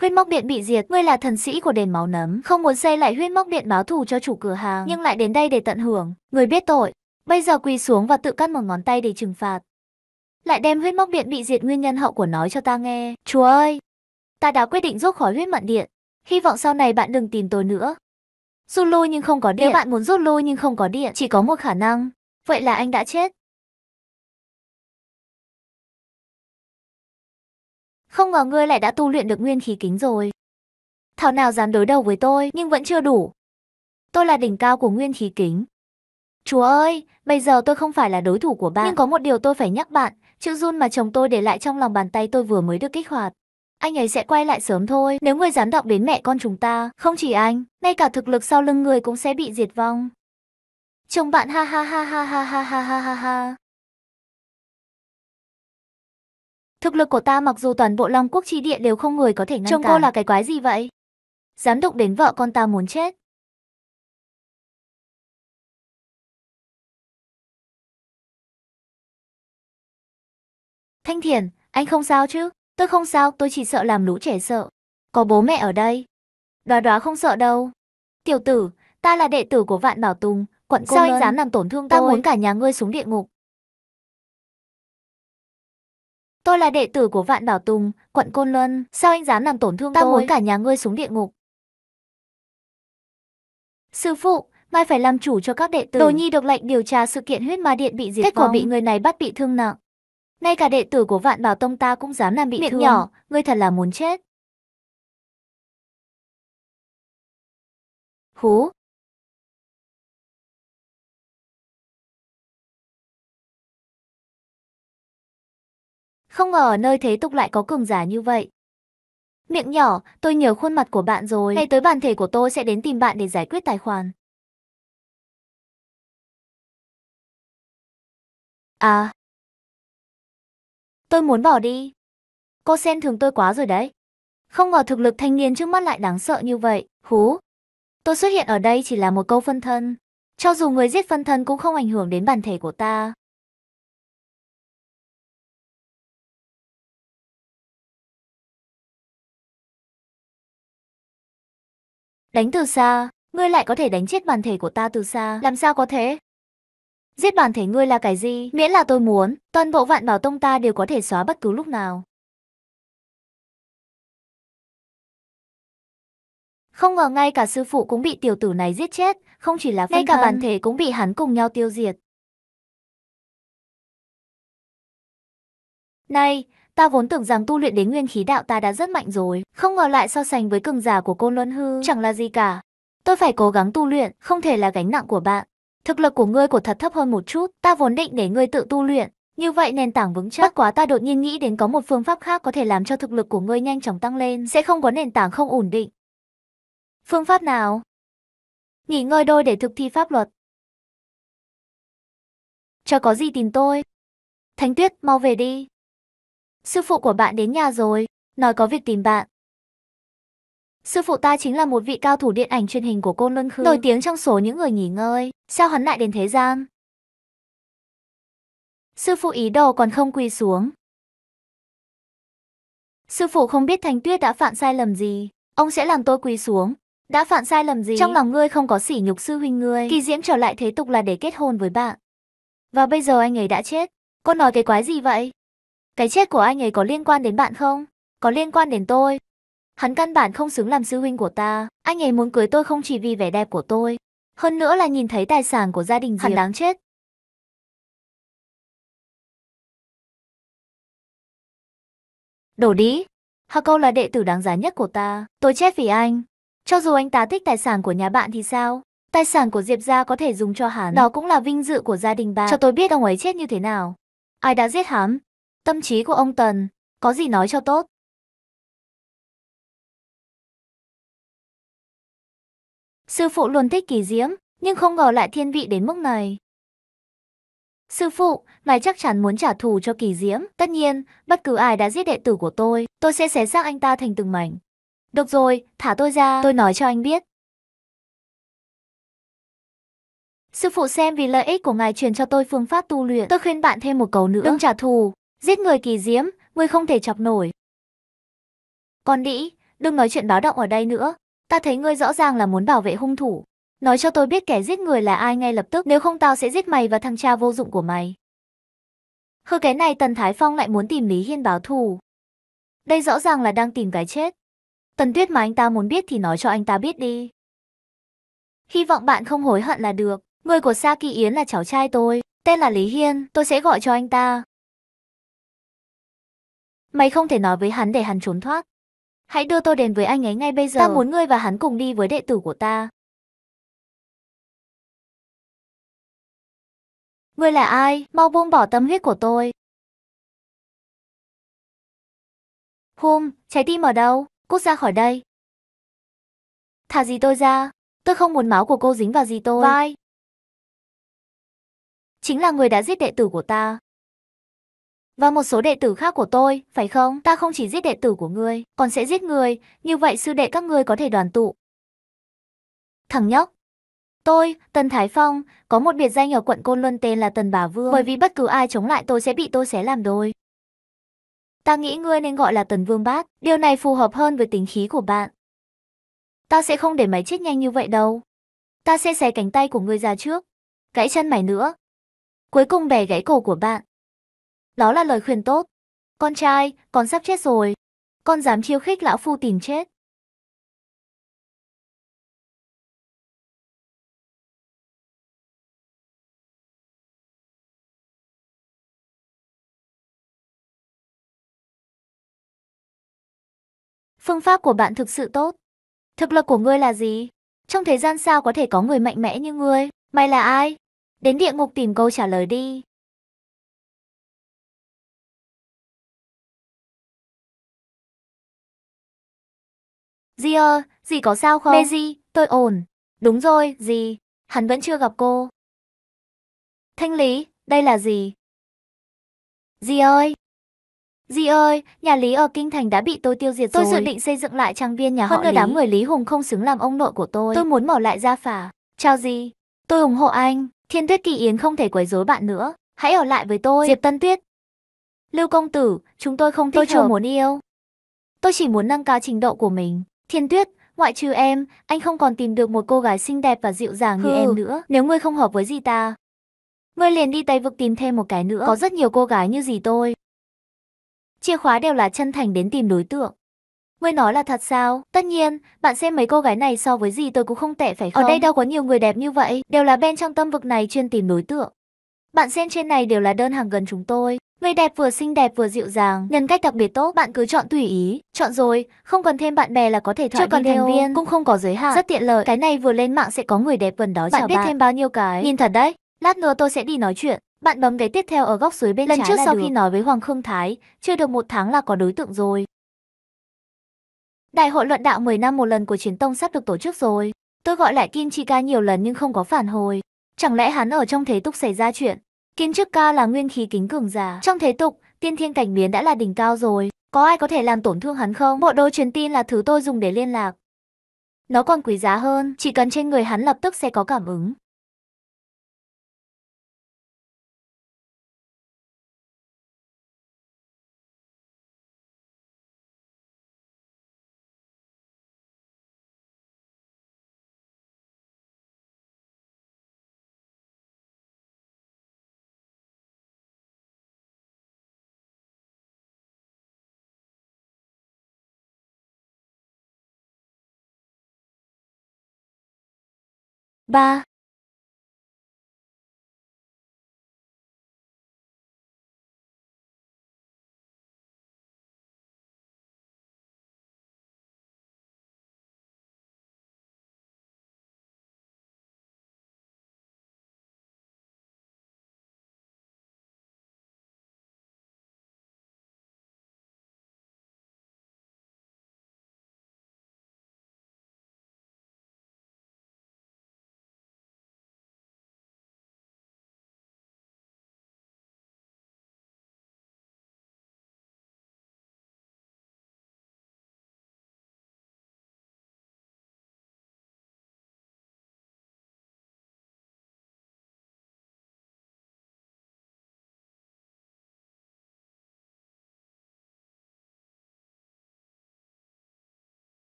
Huyết mốc Điện bị diệt, ngươi là thần sĩ của đền máu nấm, không muốn xây lại Huyết mốc Điện báo thù cho chủ cửa hàng, nhưng lại đến đây để tận hưởng, người biết tội, bây giờ quỳ xuống và tự cắt một ngón tay để trừng phạt. Lại đem Huyết mốc Điện bị diệt nguyên nhân hậu của nói cho ta nghe. Chúa ơi, ta đã quyết định rút khỏi Huyết Mận Điện, hy vọng sau này bạn đừng tìm tôi nữa. Rút lôi nhưng không có điện. Nếu bạn muốn rút lôi nhưng không có điện, chỉ có một khả năng. Vậy là anh đã chết. Không ngờ ngươi lại đã tu luyện được nguyên khí kính rồi. Thảo nào dám đối đầu với tôi, nhưng vẫn chưa đủ. Tôi là đỉnh cao của nguyên khí kính. Chúa ơi, bây giờ tôi không phải là đối thủ của bạn. Nhưng có một điều tôi phải nhắc bạn, chữ run mà chồng tôi để lại trong lòng bàn tay tôi vừa mới được kích hoạt anh ấy sẽ quay lại sớm thôi nếu người dám động đến mẹ con chúng ta. Không chỉ anh, ngay cả thực lực sau lưng người cũng sẽ bị diệt vong. Chồng bạn ha ha ha ha ha ha ha ha ha ha. Thực lực của ta mặc dù toàn bộ Long Quốc chi địa đều không người có thể ngăn Trông cản. cô là cái quái gì vậy? Dám động đến vợ con ta muốn chết. Thanh Thiền, anh không sao chứ? Tôi không sao, tôi chỉ sợ làm lũ trẻ sợ. Có bố mẹ ở đây. Đoá đoá không sợ đâu. Tiểu tử, ta là đệ tử của Vạn Bảo Tùng, quận Cô Sao anh dám làm tổn thương tôi? Ta muốn cả nhà ngươi xuống địa ngục. Tôi là đệ tử của Vạn Bảo Tùng, quận Côn Luân. Sao anh dám làm tổn thương ta tôi? Ta muốn cả nhà ngươi xuống địa ngục. Sư phụ, mai phải làm chủ cho các đệ tử. Đồ Nhi được lệnh điều tra sự kiện huyết ma điện bị diệt Kết vong. quả bị người này bắt bị thương nặng. Ngay cả đệ tử của vạn bảo tông ta cũng dám làm bị Miệng thương. nhỏ, ngươi thật là muốn chết. Hú. Không ngờ ở nơi thế tục lại có cường giả như vậy. Miệng nhỏ, tôi nhớ khuôn mặt của bạn rồi. Ngày tới bản thể của tôi sẽ đến tìm bạn để giải quyết tài khoản. À, Tôi muốn bỏ đi. Cô sen thường tôi quá rồi đấy. Không ngờ thực lực thanh niên trước mắt lại đáng sợ như vậy, hú. Tôi xuất hiện ở đây chỉ là một câu phân thân. Cho dù người giết phân thân cũng không ảnh hưởng đến bản thể của ta. Đánh từ xa, ngươi lại có thể đánh chết bản thể của ta từ xa, làm sao có thể giết đoàn thể ngươi là cái gì, miễn là tôi muốn, toàn bộ vạn bảo tông ta đều có thể xóa bất cứ lúc nào. Không ngờ ngay cả sư phụ cũng bị tiểu tử này giết chết, không chỉ là Ngay cả bản thể cũng bị hắn cùng nhau tiêu diệt. Này, ta vốn tưởng rằng tu luyện đến nguyên khí đạo ta đã rất mạnh rồi, không ngờ lại so sánh với cường giả của cô Luân Hư, chẳng là gì cả. Tôi phải cố gắng tu luyện, không thể là gánh nặng của bạn. Thực lực của ngươi của thật thấp hơn một chút, ta vốn định để ngươi tự tu luyện, như vậy nền tảng vững chắc. Bất quá ta đột nhiên nghĩ đến có một phương pháp khác có thể làm cho thực lực của ngươi nhanh chóng tăng lên, sẽ không có nền tảng không ổn định. Phương pháp nào? Nghỉ ngơi đôi để thực thi pháp luật. Cho có gì tìm tôi. Thánh Tuyết, mau về đi. Sư phụ của bạn đến nhà rồi, nói có việc tìm bạn. Sư phụ ta chính là một vị cao thủ điện ảnh truyền hình của Côn Luân Khương, nổi tiếng trong số những người nghỉ ngơi. Sao hắn lại đến thế gian? Sư phụ ý đồ còn không quỳ xuống. Sư phụ không biết Thanh Tuyết đã phạm sai lầm gì. Ông sẽ làm tôi quỳ xuống. Đã phạm sai lầm gì? Trong lòng ngươi không có sỉ nhục sư huynh ngươi. Kỳ diễm trở lại thế tục là để kết hôn với bạn. Và bây giờ anh ấy đã chết. Con nói cái quái gì vậy? Cái chết của anh ấy có liên quan đến bạn không? Có liên quan đến tôi. Hắn căn bản không xứng làm sư huynh của ta. Anh ấy muốn cưới tôi không chỉ vì vẻ đẹp của tôi. Hơn nữa là nhìn thấy tài sản của gia đình Diệp. Hắn đáng chết. Đổ đi. Hà Câu là đệ tử đáng giá nhất của ta. Tôi chết vì anh. Cho dù anh ta thích tài sản của nhà bạn thì sao? Tài sản của Diệp gia có thể dùng cho hắn. Đó cũng là vinh dự của gia đình bà. Cho tôi biết ông ấy chết như thế nào. Ai đã giết hắn? Tâm trí của ông Tần. Có gì nói cho tốt? Sư phụ luôn thích kỳ diễm, nhưng không ngờ lại thiên vị đến mức này. Sư phụ, ngài chắc chắn muốn trả thù cho kỳ diễm. Tất nhiên, bất cứ ai đã giết đệ tử của tôi, tôi sẽ xé xác anh ta thành từng mảnh. Được rồi, thả tôi ra, tôi nói cho anh biết. Sư phụ xem vì lợi ích của ngài truyền cho tôi phương pháp tu luyện. Tôi khuyên bạn thêm một câu nữa. Đừng trả thù, giết người kỳ diễm, người không thể chọc nổi. Con đĩ, đừng nói chuyện báo động ở đây nữa. Ta thấy ngươi rõ ràng là muốn bảo vệ hung thủ. Nói cho tôi biết kẻ giết người là ai ngay lập tức, nếu không tao sẽ giết mày và thằng cha vô dụng của mày. Hơ cái này Tần Thái Phong lại muốn tìm Lý Hiên báo thù. Đây rõ ràng là đang tìm cái chết. Tần Tuyết mà anh ta muốn biết thì nói cho anh ta biết đi. Hy vọng bạn không hối hận là được. Người của Sa Kỳ Yến là cháu trai tôi, tên là Lý Hiên, tôi sẽ gọi cho anh ta. Mày không thể nói với hắn để hắn trốn thoát. Hãy đưa tôi đến với anh ấy ngay bây giờ. Ta muốn ngươi và hắn cùng đi với đệ tử của ta. Ngươi là ai? Mau buông bỏ tâm huyết của tôi. Hum, trái tim ở đâu? Cút ra khỏi đây. Thả gì tôi ra. Tôi không muốn máu của cô dính vào gì tôi. Vai. Chính là người đã giết đệ tử của ta và một số đệ tử khác của tôi, phải không? Ta không chỉ giết đệ tử của ngươi, còn sẽ giết người, như vậy sư đệ các ngươi có thể đoàn tụ. Thằng nhóc, Tôi, Tần Thái Phong, có một biệt danh ở quận Côn Luân tên là Tần Bà Vương bởi vì bất cứ ai chống lại tôi sẽ bị tôi xé làm đôi. Ta nghĩ ngươi nên gọi là Tần Vương Bát, điều này phù hợp hơn với tính khí của bạn. Ta sẽ không để mày chết nhanh như vậy đâu. Ta sẽ xé cánh tay của ngươi ra trước, gãy chân mày nữa. Cuối cùng bẻ gãy cổ của bạn. Đó là lời khuyên tốt. Con trai, con sắp chết rồi. Con dám chiêu khích lão phu tìm chết. Phương pháp của bạn thực sự tốt. Thực lực của ngươi là gì? Trong thế gian sao có thể có người mạnh mẽ như ngươi? Mày là ai? Đến địa ngục tìm câu trả lời đi. Di ơ, dì có sao không? Meji, tôi ổn. Đúng rồi, dì, hắn vẫn chưa gặp cô. Thanh Lý, đây là gì? Dì ơi! Dì ơi, nhà Lý ở Kinh Thành đã bị tôi tiêu diệt tôi rồi. Tôi dự định xây dựng lại trang viên nhà Hơn họ Hơn nữa đám người Lý Hùng không xứng làm ông nội của tôi. Tôi muốn mở lại gia phả. Chào dì, tôi ủng hộ anh. Thiên Tuyết Kỳ Yến không thể quấy rối bạn nữa. Hãy ở lại với tôi. Diệp Tân Tuyết. Lưu Công Tử, chúng tôi không thích Tôi chưa muốn yêu. Tôi chỉ muốn nâng cao trình độ của mình. Thiên Tuyết, ngoại trừ em, anh không còn tìm được một cô gái xinh đẹp và dịu dàng như ừ, em nữa. Nếu ngươi không hợp với gì ta, ngươi liền đi Tây Vực tìm thêm một cái nữa. Có rất nhiều cô gái như gì tôi. Chìa khóa đều là chân thành đến tìm đối tượng. Ngươi nói là thật sao? Tất nhiên, bạn xem mấy cô gái này so với gì tôi cũng không tệ phải không? Ở đây đâu có nhiều người đẹp như vậy, đều là bên trong tâm vực này chuyên tìm đối tượng. Bạn xem trên này đều là đơn hàng gần chúng tôi. Người đẹp vừa xinh đẹp vừa dịu dàng, nhân cách đặc biệt tốt, bạn cứ chọn tùy ý, chọn rồi, không cần thêm bạn bè là có thể chọn Chưa cần thành viên, cũng không có giới hạn, rất tiện lợi. Cái này vừa lên mạng sẽ có người đẹp gần đó bạn chào biết bạn. thêm bao nhiêu cái. Nhìn thật đấy, lát nữa tôi sẽ đi nói chuyện. Bạn bấm cái tiếp theo ở góc dưới bên Lần trái trước là sau được. khi nói với Hoàng Khương Thái, chưa được một tháng là có đối tượng rồi. Đại hội luận đạo 10 năm một lần của chiến tông sắp được tổ chức rồi. Tôi gọi lại Kim Chi Ca nhiều lần nhưng không có phản hồi. Chẳng lẽ hắn ở trong thế tục xảy ra chuyện? Kiến trức ca là nguyên khí kính cường giả. Trong thế tục, tiên thiên cảnh biến đã là đỉnh cao rồi. Có ai có thể làm tổn thương hắn không? Bộ đồ truyền tin là thứ tôi dùng để liên lạc. Nó còn quý giá hơn, chỉ cần trên người hắn lập tức sẽ có cảm ứng. ba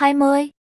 20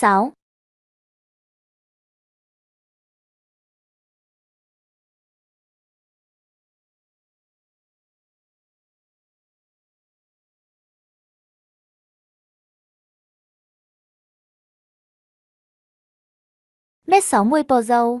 6. Mét 60 bò dâu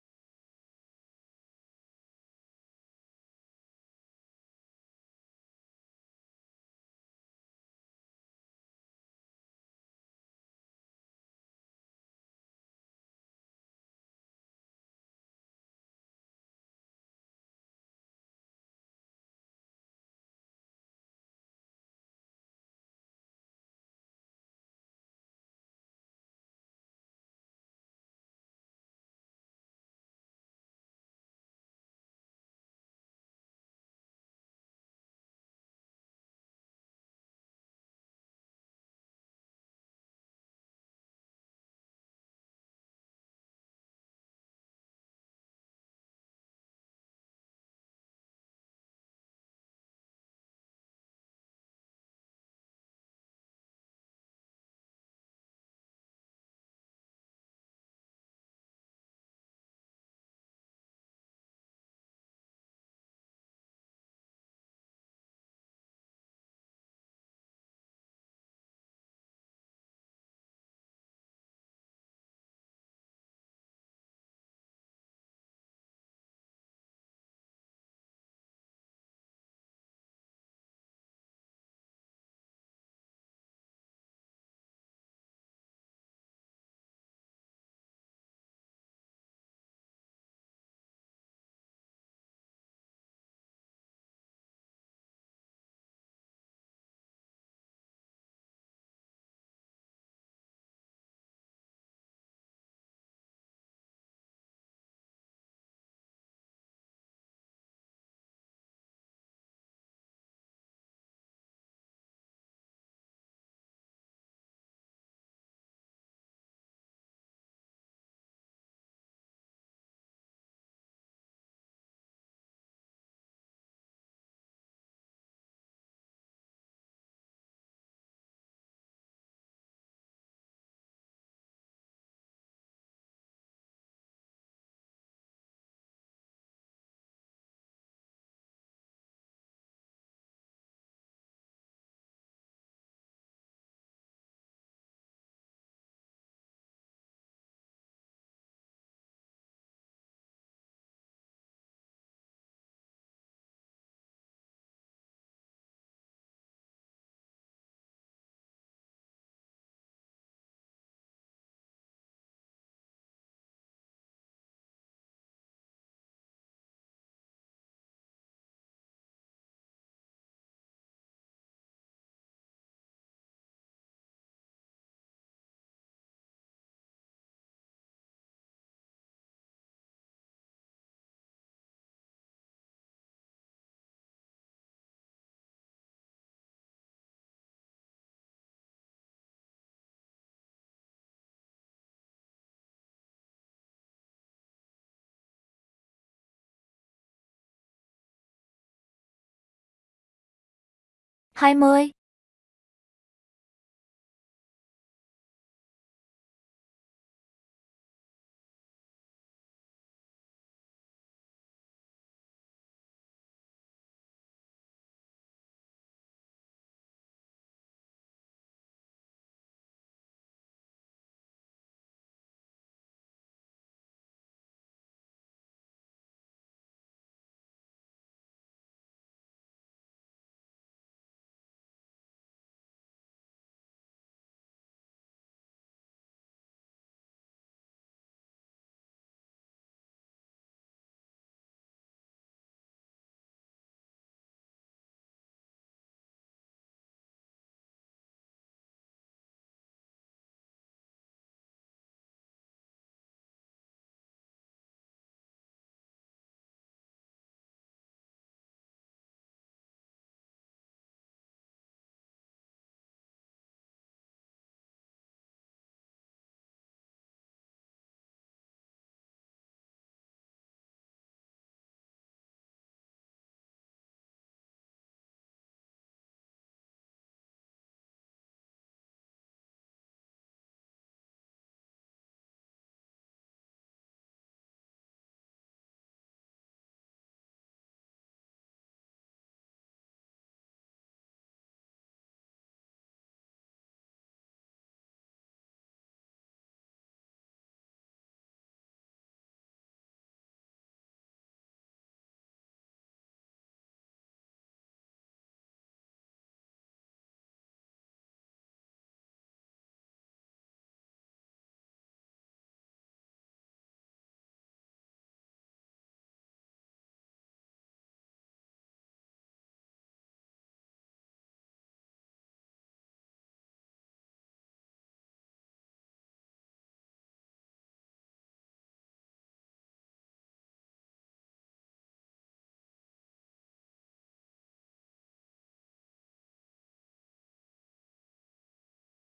20